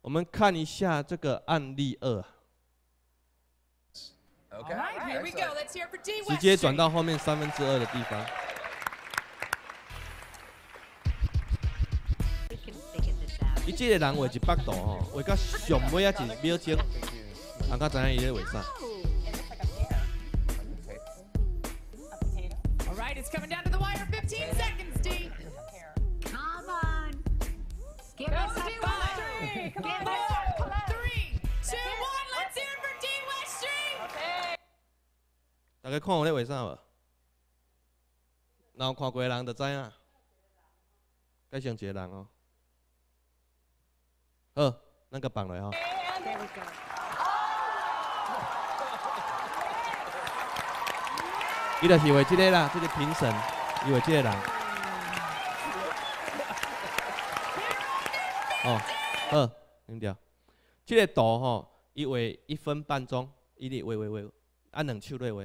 我们看一下这个案例二。直接转到后面三分之二的地方。伊这个人画一百度吼，画到上尾啊一秒钟，人家知影伊在为啥？大家看我咧为啥无？然后看过的人就怎该改成个人哦。好，那个绑来哈。伊是位即个啦，这个评审，伊位即个啦。哦，嗯，对啊。这个图吼，伊画一分半钟，伊咧画画画，按两手咧画，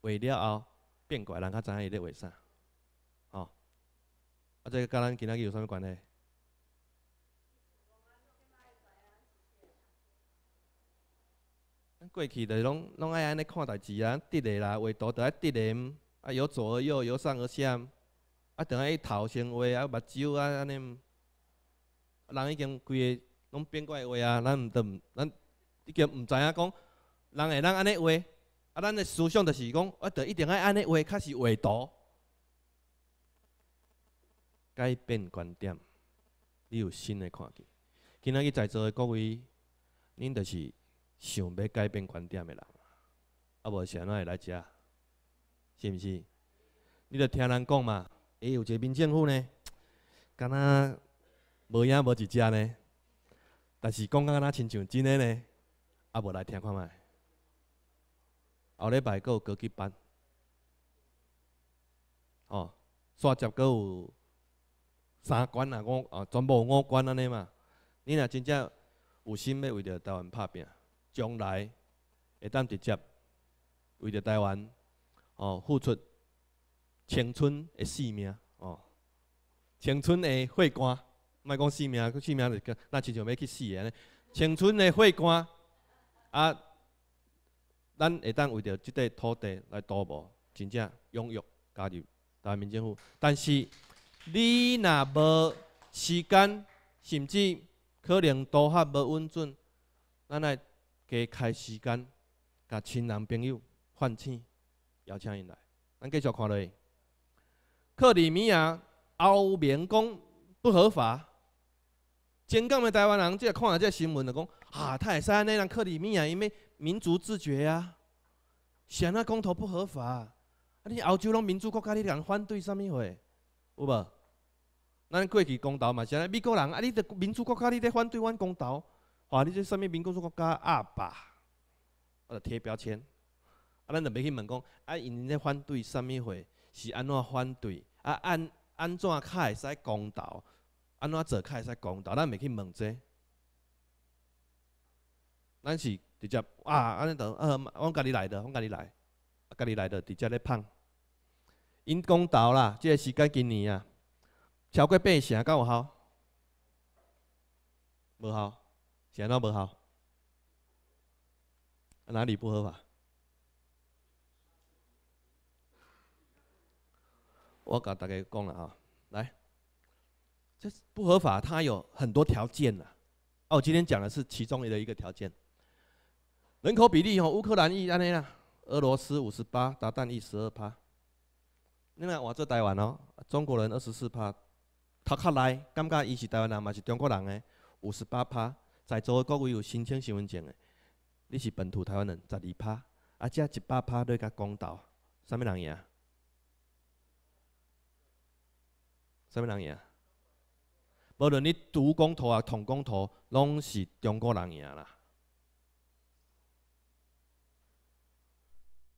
画了后变过来，人甲知影伊咧画啥。哦，啊，这个甲咱今仔日有啥物关系？过去的是拢拢爱安尼看代志啊，直勒啦，画图就爱滴勒，啊，由左而右，由上而下，啊，等下伊头先画啊，目睭啊安尼，人已经规个拢变怪画啊，咱毋得毋咱已经毋知影讲人会人安尼画，啊，咱的思想就是讲，我着一定爱安尼画，开始画图，改变观点，你有新的看见，今仔日在座的各位，恁就是。想要改变观点诶人，啊无是安怎会来遮？是毋是？你着听人讲嘛。哎，有一个民政府呢，敢若无影无一只呢，但是讲敢若亲像真诶呢，啊无来听看觅。后礼拜阁有高级班，哦，煞接阁有三关啊，五哦全部五关安尼嘛。你若真正有心要为着台湾拍拼。将来会当直接为着台湾哦付出青春的性命哦，青春的血汗，莫讲性命，性命是叫咱亲像要去死安尼。青春的血汗，啊，咱会当为着即块土地来赌博，真正拥有加入台湾民政府。但是你若无时间，甚至可能都还无稳准，咱来。加开时间，甲亲人朋友唤醒，邀请因来。咱继续看落去，克里米亚欧盟讲不合法，真感的台湾人即个看了这新闻就讲啊，他也安尼，人克里米亚因为民族自觉呀？谁那公投不合法？啊，你欧洲拢民主国家，你敢反对啥物货？有无？咱过去公投嘛，是安尼美国人啊，你伫民主国家，你伫反对阮公投？哇！你这甚物民工说国家阿爸，我就贴标签，啊，咱就袂去问讲啊，因咧反对甚物货，是安怎反对，啊，安安怎较会使公道，安怎做较会使公道，咱袂去问这，咱是直接啊，安尼都，呃，我家己来的，我家己来，啊，家己来的直接咧捧，因公道啦，即、个是间今年啊，超过八成够有效？无效。讲到不好，哪里不合法？我刚大概讲了啊，来，这不合法，它有很多条件的。哦，我今天讲的是其中的一个条件。人口比例哦，乌克兰一安尼啦，俄罗斯五十八，达旦一十二趴。另外，我做台湾哦，中国人二十四趴，他看来感觉伊是台湾人嘛，是中国人诶，五十八趴。在座的各位有申请身份证的，你是本土台湾人十二趴，啊，只一百趴在甲公道，啥物人赢？啥物人赢？无论你独公投啊，统公投，拢是中国人赢啦。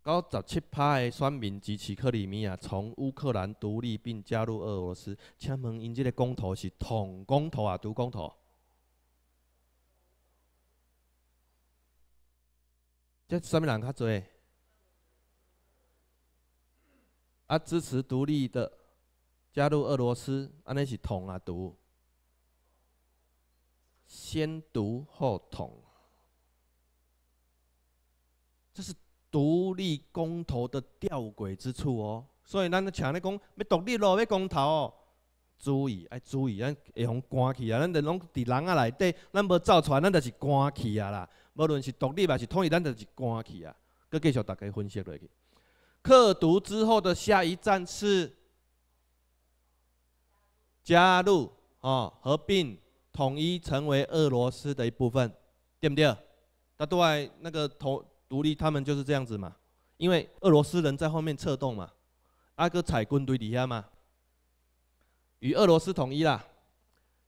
九十七趴的选民支持克里米亚从乌克兰独立并加入俄罗斯，请问因这个公投是统公投啊，独公投？这什么人较侪，啊，支持独立的，加入俄罗斯，安尼是统啊独，先独后统，这是独立公投的吊诡之处哦。所以咱强咧讲，要独立咯，要公投哦，注意哎，注意，咱会用关去啊，咱就拢伫人啊内底，咱要造出来，咱就是关去啊啦。无论是独立还是统一，咱就是关起啊，搁继续大家分析落去。克独之后的下一站是加入哦，合并、统一，成为俄罗斯的一部分，对不对？他对那个同独立，他们就是这样子嘛。因为俄罗斯人在后面策动嘛，阿哥踩军队底下嘛，与俄罗斯统一啦。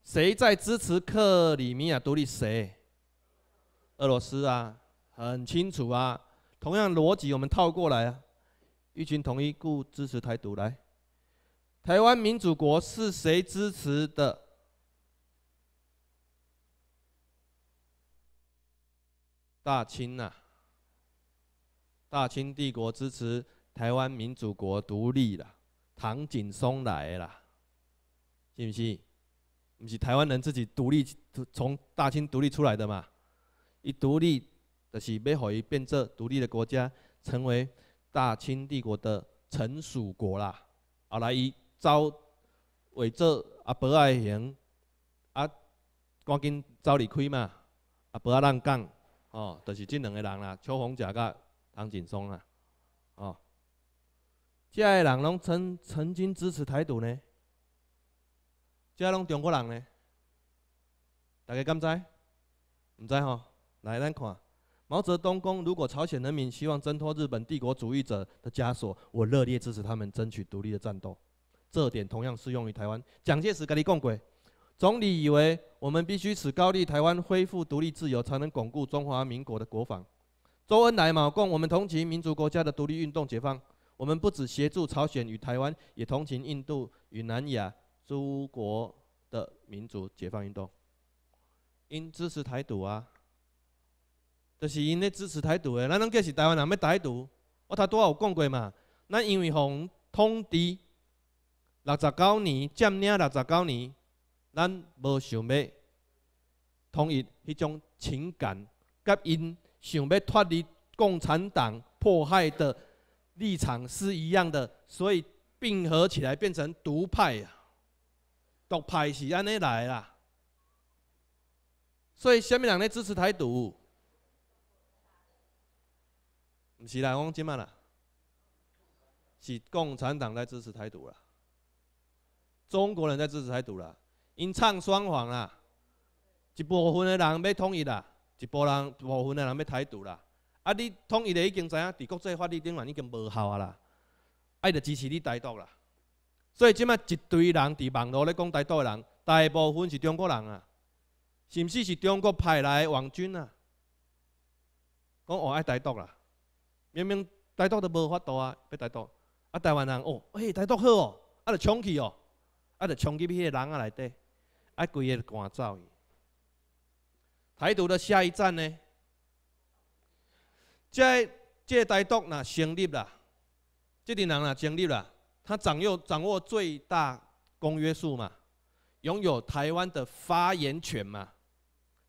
谁在支持克里米亚独立？谁？俄罗斯啊，很清楚啊。同样逻辑，我们套过来啊。一群统一固支持台独来，台湾民主国是谁支持的？大清呐，大清帝国支持台湾民主国独立啦。唐景松来了，信不信？不是台湾人自己独立，从大清独立出来的嘛？伊独立，就是要互伊变作独立的国家，成为大清帝国的臣属国啦。后来伊走，伪造阿伯阿雄，啊，赶紧走离开嘛，阿伯阿浪讲，哦，就是即两个人啦，秋宏甲甲唐景松啦，哦，遮个人拢曾曾经支持台独呢，遮拢中国人呢，大家敢知？毋知吼？来，来看毛泽东公。如果朝鲜人民希望挣脱日本帝国主义者的枷锁，我热烈支持他们争取独立的战斗。这点同样适用于台湾。蒋介石跟你共轨，总理以为我们必须使高丽、台湾恢复独立自由，才能巩固中华民国的国防。周恩来嘛，共我们同情民族国家的独立运动、解放。我们不只协助朝鲜与台湾，也同情印度与南亚诸国的民族解放运动。因支持台独啊。就是因咧支持台独诶，咱拢皆是台湾人要台独，我头拄仔有讲过嘛。咱因为互通治六十九年占领六十九年，咱无想要统一迄种情感，甲因想要脱离共产党迫害的立场是一样的，所以并合起来变成独派啊。独派是安尼来啦，所以虾米人咧支持台独？是啦，我讲即卖啦，是共产党在支持台独啦，中国人在支持台独啦，因唱双簧啦，一部分的人要统一啦，一部人部分的人要台独啦，啊，你统一嘞已经知影，伫国际法律顶面已经无效啊啦，爱就支持你台独啦，所以即卖一堆人伫网络咧讲台独的人，大部分是中国人啊，甚至是中国派来网军啊，讲我爱台独啦。明明台独都无法度啊，被台独，啊台湾人哦，嘿台独好哦，啊就冲去哦，啊就冲去迄个人啊内底，啊规个赶走去。台独的下一站呢？这这台独呐，成立啦，这啲人呐，成立啦，他掌握掌握最大公约数嘛，拥有台湾的发言权嘛，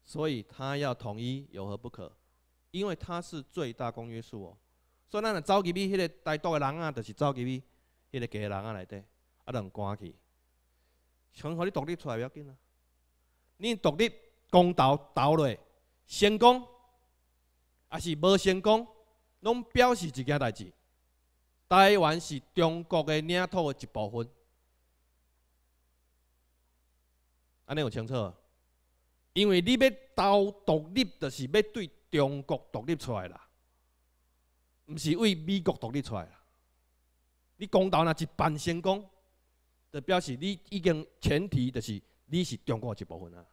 所以他要统一有何不可？因为他是最大公约数哦。说咱若走去你，迄个台独的人啊，就是走去你，迄个假人啊，内底啊，让关去。想互你独立出来不要紧啊！你独立公道倒落，先讲，啊是无先讲，拢表示一件代志。台湾是中国的领土一部分，安尼有清楚？因为你要倒独立，就是要对中国独立出来啦。毋是为美国独立出来啦！你公投若是办成功，就表示你已经前提就是你是中国一部分啊，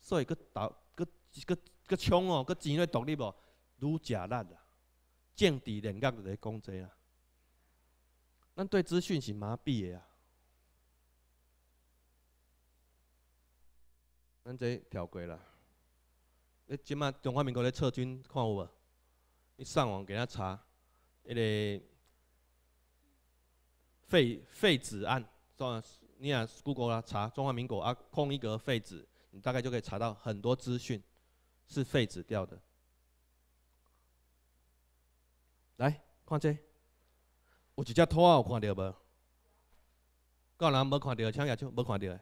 所以佫投佫佫佫冲哦，佫钱来独立哦，愈食力啦，政治联格就嚟讲这啦。咱对资讯是麻痹的啊。咱即跳过啦。你即满中华民国咧撤军，看有无？你上网给他查，一个废废纸案，你啊 Google 啊查中华民国啊空一格废纸，你大概就可以查到很多资讯，是废纸掉的。来看这，有一只兔仔有看到无？个人没看到，请业主没看到，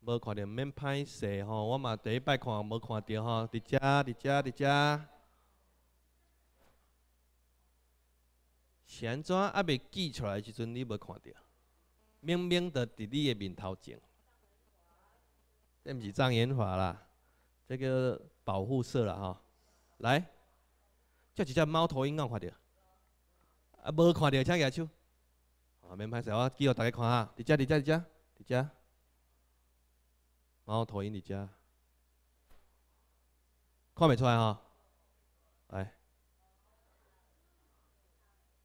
没看到，免拍摄吼，我嘛第一摆看没看到吼，伫遮伫遮伫遮。是安怎还袂记出来时阵，你袂看着，明明着伫你的面头前，这毋是障眼法啦，这叫保护色啦吼。来，叫一只猫头鹰眼看着，啊，无看着，请举手。啊，免派小我记录大家看下，伫遮伫遮伫遮伫遮猫头鹰伫遮看袂出来吼。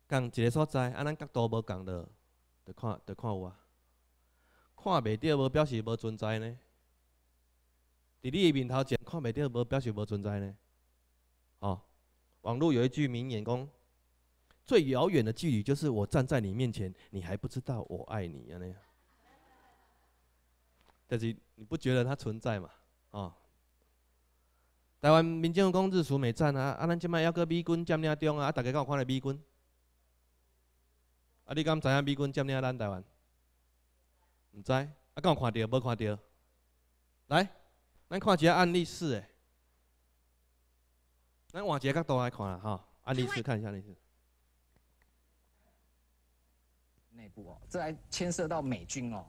共一个所在，啊，咱角度无共的，着看，着看有啊。看袂着无，表示无存在呢。伫你面头前看袂着无，表示无存在呢。哦，网络有一句名言讲，最遥远的距离就是我站在你面前，你还不知道我爱你啊那样。但 是你不觉得它存在嘛？哦，台湾民众讲日出美赞啊，啊，咱即摆要个美军占领中啊，啊，大家敢有看到美军？啊，你敢知影美军占领咱台湾？唔知，啊，敢有看到？无看到。来，咱看一下案例四。诶。咱换一个角度来看啊，哈，案例四看一下，案例四。内部哦，这还牵涉到美军哦，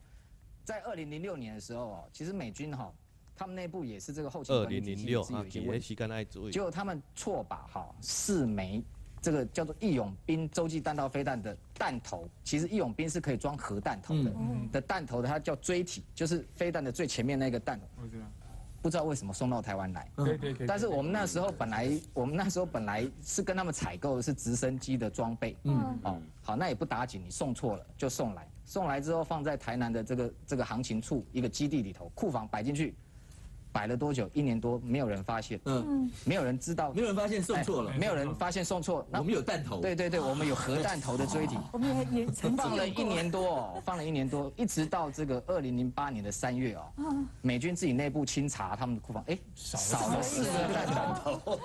在二零零六年的时候哦，其实美军哈，他们内部也是这个后勤管理有一些问题。二零零六啊，几年时间来注意。结果他们错把哈四枚。这个叫做“义勇兵”洲际弹道飞弹的弹头，其实“义勇兵”是可以装核弹头的的弹头的，它叫锥体，就是飞弹的最前面那个弹。不知道为什么送到台湾来。但是我们那时候本来，我们那时候本来是跟他们采购是直升机的装备。嗯。哦，好，那也不打紧，你送错了就送来，送来之后放在台南的这个这个行情处一个基地里头库房摆进去。摆了多久？一年多，没有人发现，嗯，没有人知道，没有人发现送错了，没有人发现送错。我们有弹头，对对对，我们有核弹头的锥 体。我们也也放了一年多哦，放了一年多，一直到这个二零零八年的三月哦，美军自己内部清查他们的库房，哎，少了四个弹头，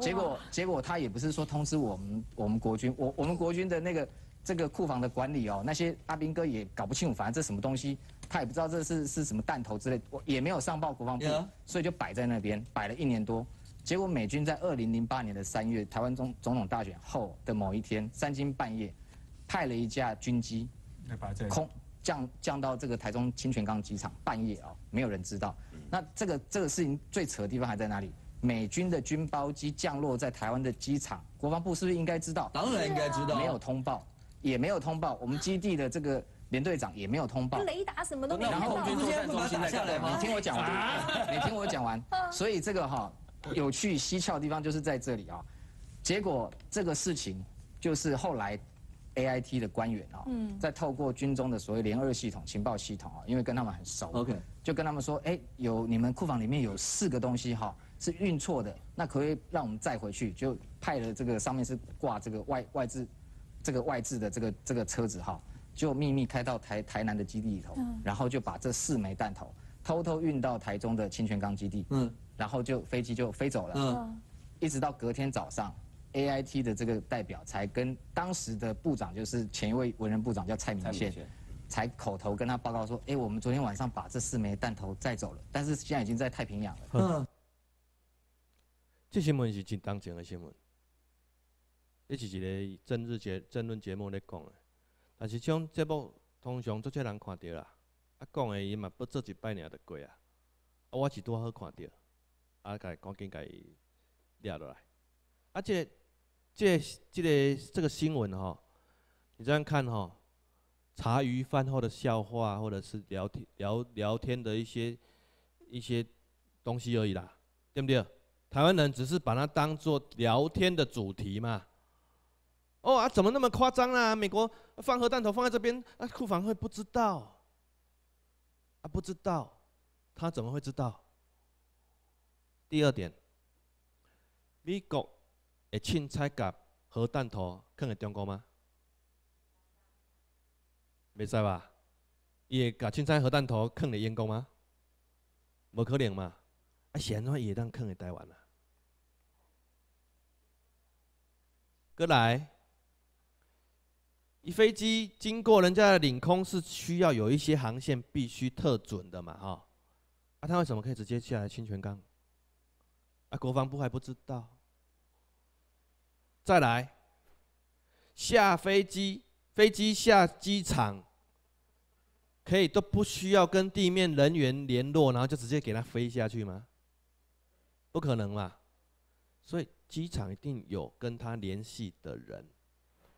结果结果他也不是说通知我们，我们国军，我我们国军的那个这个库房的管理哦，那些阿兵哥也搞不清楚，反正这什么东西。他也不知道这是是什么弹头之类，我也没有上报国防部，所以就摆在那边，摆了一年多。结果美军在二零零八年的三月，台湾总总统大选后的某一天，三更半夜，派了一架军机，空降降到这个台中清泉岗机场，半夜啊，没有人知道。那这个这个事情最扯的地方还在哪里？美军的军包机降落在台湾的机场，国防部是不是应该知道？当然应该知道，没有通报，也没有通报我们基地的这个。连队长也没有通报。雷达什么都没有。然后明天下来，你听我讲完，你听我讲完。所以这个哈有去蹊跷的地方就是在这里啊。结果这个事情就是后来 A I T 的官员啊，在透过军中的所谓联二系统情报系统啊，因为跟他们很熟，OK，就跟他们说，哎，有你们库房里面有四个东西哈是运错的，那可以让我们载回去，就派了这个上面是挂这个外外置这个外置的这个这个车子哈。就秘密开到台台南的基地里头，然后就把这四枚弹头偷偷运到台中的清泉岗基地，然后就飞机就飞走了。一直到隔天早上，AIT 的这个代表才跟当时的部长，就是前一位文人部长叫蔡明宪，才口头跟他报告说：，哎，我们昨天晚上把这四枚弹头载走了，但是现在已经在太平洋了。嗯，这新闻是进当前的新闻，这是一个政治节争论节目在讲的。但是像节目，通常做些人看到啦，啊讲的伊嘛不做一摆年就过啊，啊我是拄好看到，啊该赶紧伊掠落来，啊即即、即个这个新闻吼，你这样看吼，茶余饭后的笑话或者是聊天聊聊天的一些一些东西而已啦，对不对？台湾人只是把它当做聊天的主题嘛。哦啊，怎么那么夸张啊？美国放核弹头放在这边，啊，库房会不知道？啊，不知道，他怎么会知道？第二点，美国会凊彩甲核弹头放在中国吗？没在吧？伊会甲凊彩核弹头放在英国吗？无可能嘛！啊，显然伊也当放在台湾啦。过来。飞机经过人家的领空是需要有一些航线必须特准的嘛，哈，那他为什么可以直接下来清泉岗？啊，国防部还不知道。再来，下飞机，飞机下机场，可以都不需要跟地面人员联络，然后就直接给他飞下去吗？不可能嘛，所以机场一定有跟他联系的人。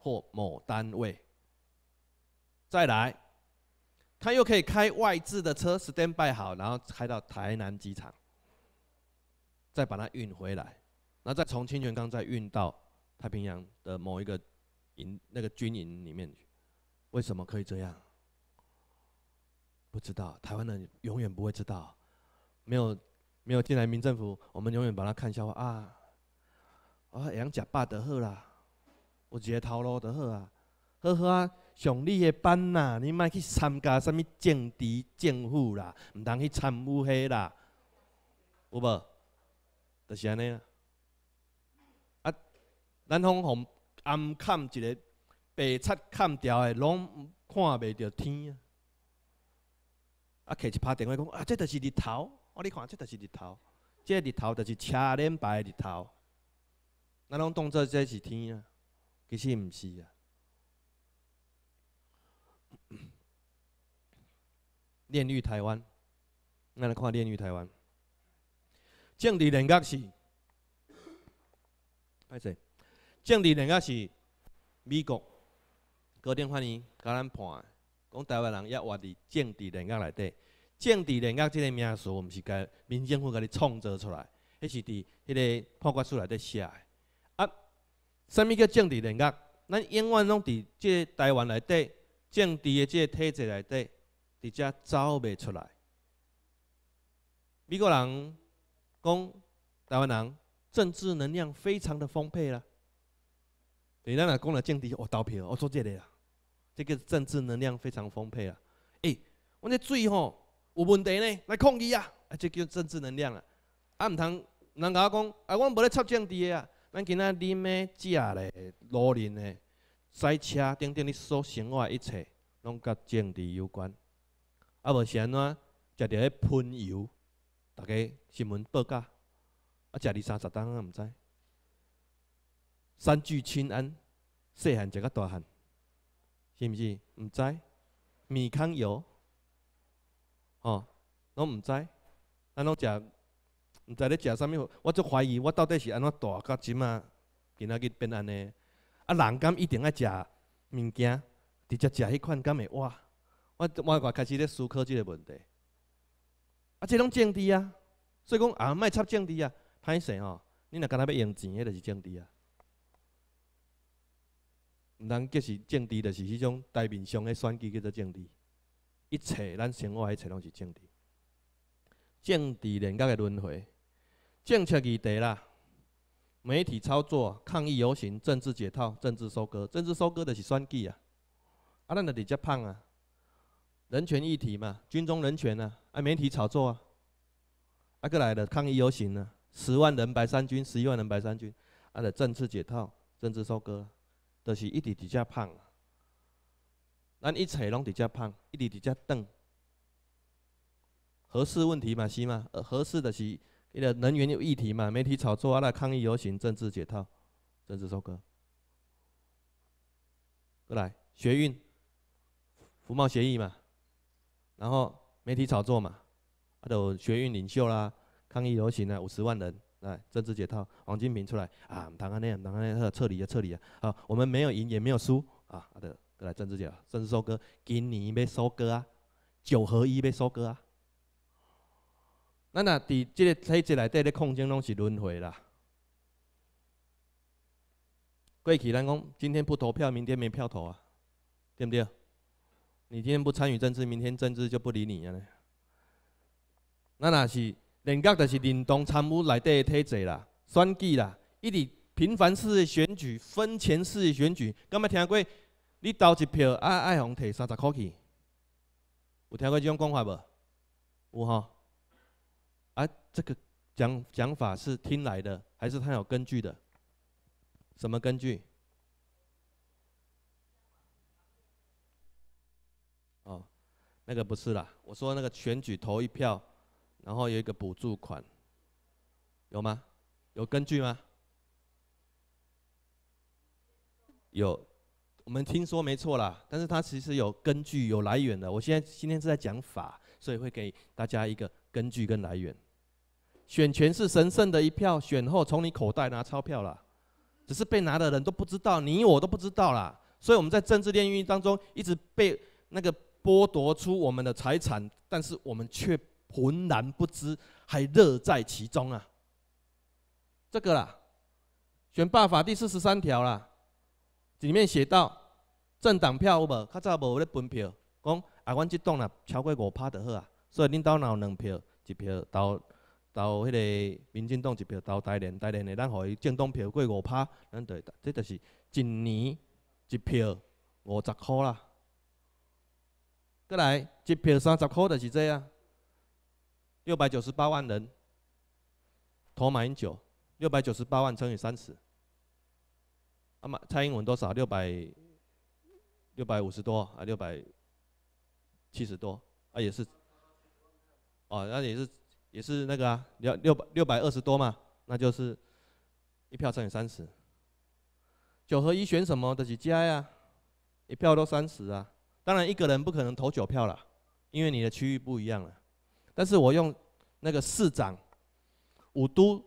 或某单位，再来，他又可以开外置的车 standby 好，然后开到台南机场，再把它运回来，后再从清泉港再运到太平洋的某一个营那个军营里面，为什么可以这样？不知道，台湾人永远不会知道，没有没有进来民政府，我们永远把它看笑话啊啊，杨家霸德赫啦。有一个头路就好啊，好好啊，上你的班啦，你莫去参加啥物政治政府啦，毋通去参与遐啦，有无？就是安尼啊。啊，南方互暗砍一个白贼砍掉的，拢看袂着天啊。啊，客一拍电话讲啊，这就是日头，我你看这就是日头，这日头就是车脸白日头，咱拢当做这是天啊。其实毋是啊！炼狱台湾，咱来看炼狱台湾。政治人格是，歹势，政治人格是美国高登发院甲咱判的，讲台湾人抑活伫政治人格内底。政治人格即个名词，毋是甲民政府甲你创造出来，迄是伫迄个判决书内底写诶。什物叫政治人格？咱永远拢伫即个台湾内底，政治的即个体制内底，伫遮走袂出来。美国人讲台湾人政治能量非常的丰沛啦。台咱人讲了政治，我投票，我做这个啦。这个政治能量非常丰沛啦。诶，阮这水吼有问题呢，来控伊啊，啊，这叫政治能量啊！啊，毋通人甲我讲，啊，阮无咧插政治啊。咱今仔啉的、食的、劳力的、赛车等等的所生活一切，拢甲政治有关。啊，无是安怎？食着迄喷油，大家新闻报价，啊，食二三十吨啊，毋知。三聚氰胺，细汉食到大汉，是毋是？毋知。面糠油，吼，拢毋知。咱拢食。毋知咧食啥物，我就怀疑我到底是安怎大个即啊？今仔日变安尼。啊，人敢一定要食物件，直接食迄款敢会哇？我我我开始咧思考即个问题。啊，即拢政治啊，所以讲啊，爱插政治啊，歹势哦！你若敢若要用钱，迄著是政治啊。人皆是政治，著是迄种大面上的选举叫做政治。一切，咱生活一切拢是政治。政治人格的轮回。政策议题啦，媒体操作、抗议游行、政治解套、政治收割、政治收割的是选举啊，啊，咱就直接胖啊，人权议题嘛，军中人权啊，啊，媒体炒作啊，啊个来的抗议游行啊，十万人白三军、十一万人白三军，啊，的政治解套、政治收割，都是一体直接胖啊，咱一切拢直接胖，一体直接动，合适问题嘛是嘛，合适的是。你的能源议题嘛，媒体炒作啊，那抗议游行、政治解套、政治收割，过来学运服贸协议嘛，然后媒体炒作嘛，阿斗学运领袖啦、抗议游行啦，五十万人来政治解套，王金平出来啊，谈个那样，谈个那样，他撤离啊，撤离啊，啊，我们没有赢也没有输啊，阿的，过来政治解，政治收割，今年被收割啊，九合一被收割啊。咱若伫即个体制内底咧空间，拢是轮回啦。过去咱讲，今天不投票，明天没票投啊，对毋对？你今天不参与政治，明天政治就不理你了。咱若是，人格，就是认同参与内底的体制啦、选举啦，伊伫频繁式选举、分钱式选举。敢捌听过？你投一票爱爱红摕三十箍去？有听过即种讲法无？有吼？这个讲讲法是听来的，还是他有根据的？什么根据？哦，那个不是啦。我说那个选举投一票，然后有一个补助款，有吗？有根据吗？有，我们听说没错啦，但是他其实有根据、有来源的。我现在今天是在讲法，所以会给大家一个根据跟来源。选权是神圣的一票，选后从你口袋拿钞票了，只是被拿的人都不知道，你我都不知道啦。所以我们在政治炼狱当中，一直被那个剥夺出我们的财产，但是我们却浑然不知，还乐在其中啊。这个啦，选罢法第四十三条啦，里面写到，政党票无，较早无咧分票，讲啊，阮激党啦超过五趴就好啊，所以领导呐有两票，一票到。投迄个民进党一票，投台联台联的，咱互伊政党票过五拍，咱就，这就是一年一票五十箍啦。过来一票三十箍，就是这样，六百九十八万人投英九，六百九十八万乘以三十，啊嘛，蔡英文多少？六百六百五十多啊，六百七十多啊，也是，哦，那也是。也是那个啊，要六百六百二十多嘛，那就是一票乘以三十。九和一选什么？的几加呀，一票都三十啊。当然一个人不可能投九票了，因为你的区域不一样了。但是我用那个市长武都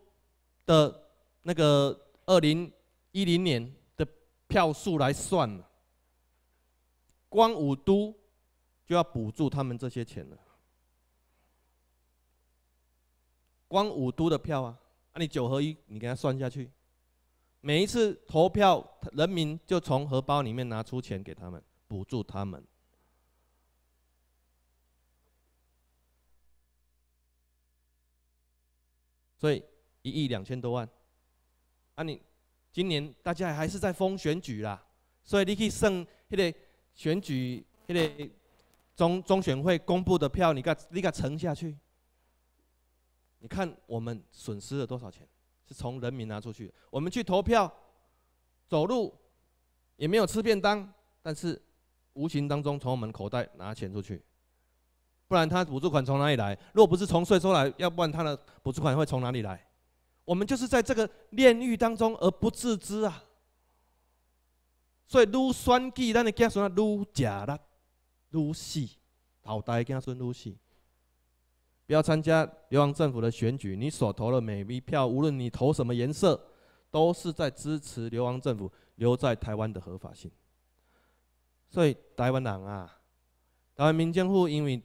的那个二零一零年的票数来算了，光武都就要补助他们这些钱了。光五都的票啊，啊你九合一你给他算下去，每一次投票，人民就从荷包里面拿出钱给他们，补助他们，所以一亿两千多万，啊你今年大家还是在封选举啦，所以你可以胜迄个选举那个中中选会公布的票，你给你给乘下去。你看，我们损失了多少钱？是从人民拿出去。我们去投票、走路，也没有吃便当，但是无形当中从我们口袋拿钱出去。不然，他补助款从哪里来？若不是从税收来，要不然他的补助款会从哪里来？我们就是在这个炼狱当中而不自知啊。所以，撸酸计让你家孙撸假啦，撸死，淘汰家孙撸死。不要参加流亡政府的选举。你所投的每一票，无论你投什么颜色，都是在支持流亡政府留在台湾的合法性。所以，台湾人啊，台湾民政府因为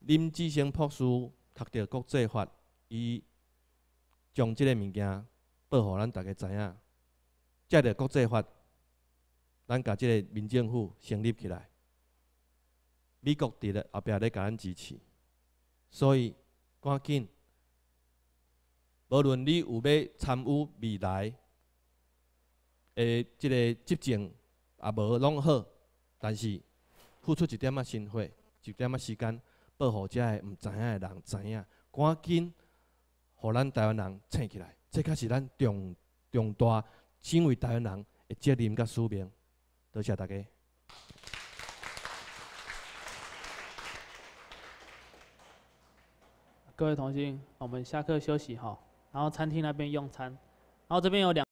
林志兴博士读着国际法，伊将即个物件报予咱大家知影。借着国际法，咱甲即个民政府成立起来。美国伫咧后壁咧，甲咱支持。所以，赶紧！无论你有要参与未来，诶，即个执政，也无拢好，但是付出一点仔心血，一点仔时间，保护遮些毋知影的人知影，赶紧，互咱台湾人醒起来，这才是咱重重大身为台湾人的责任甲使命，多谢大家。各位同学，我们下课休息哈，然后餐厅那边用餐，然后这边有两。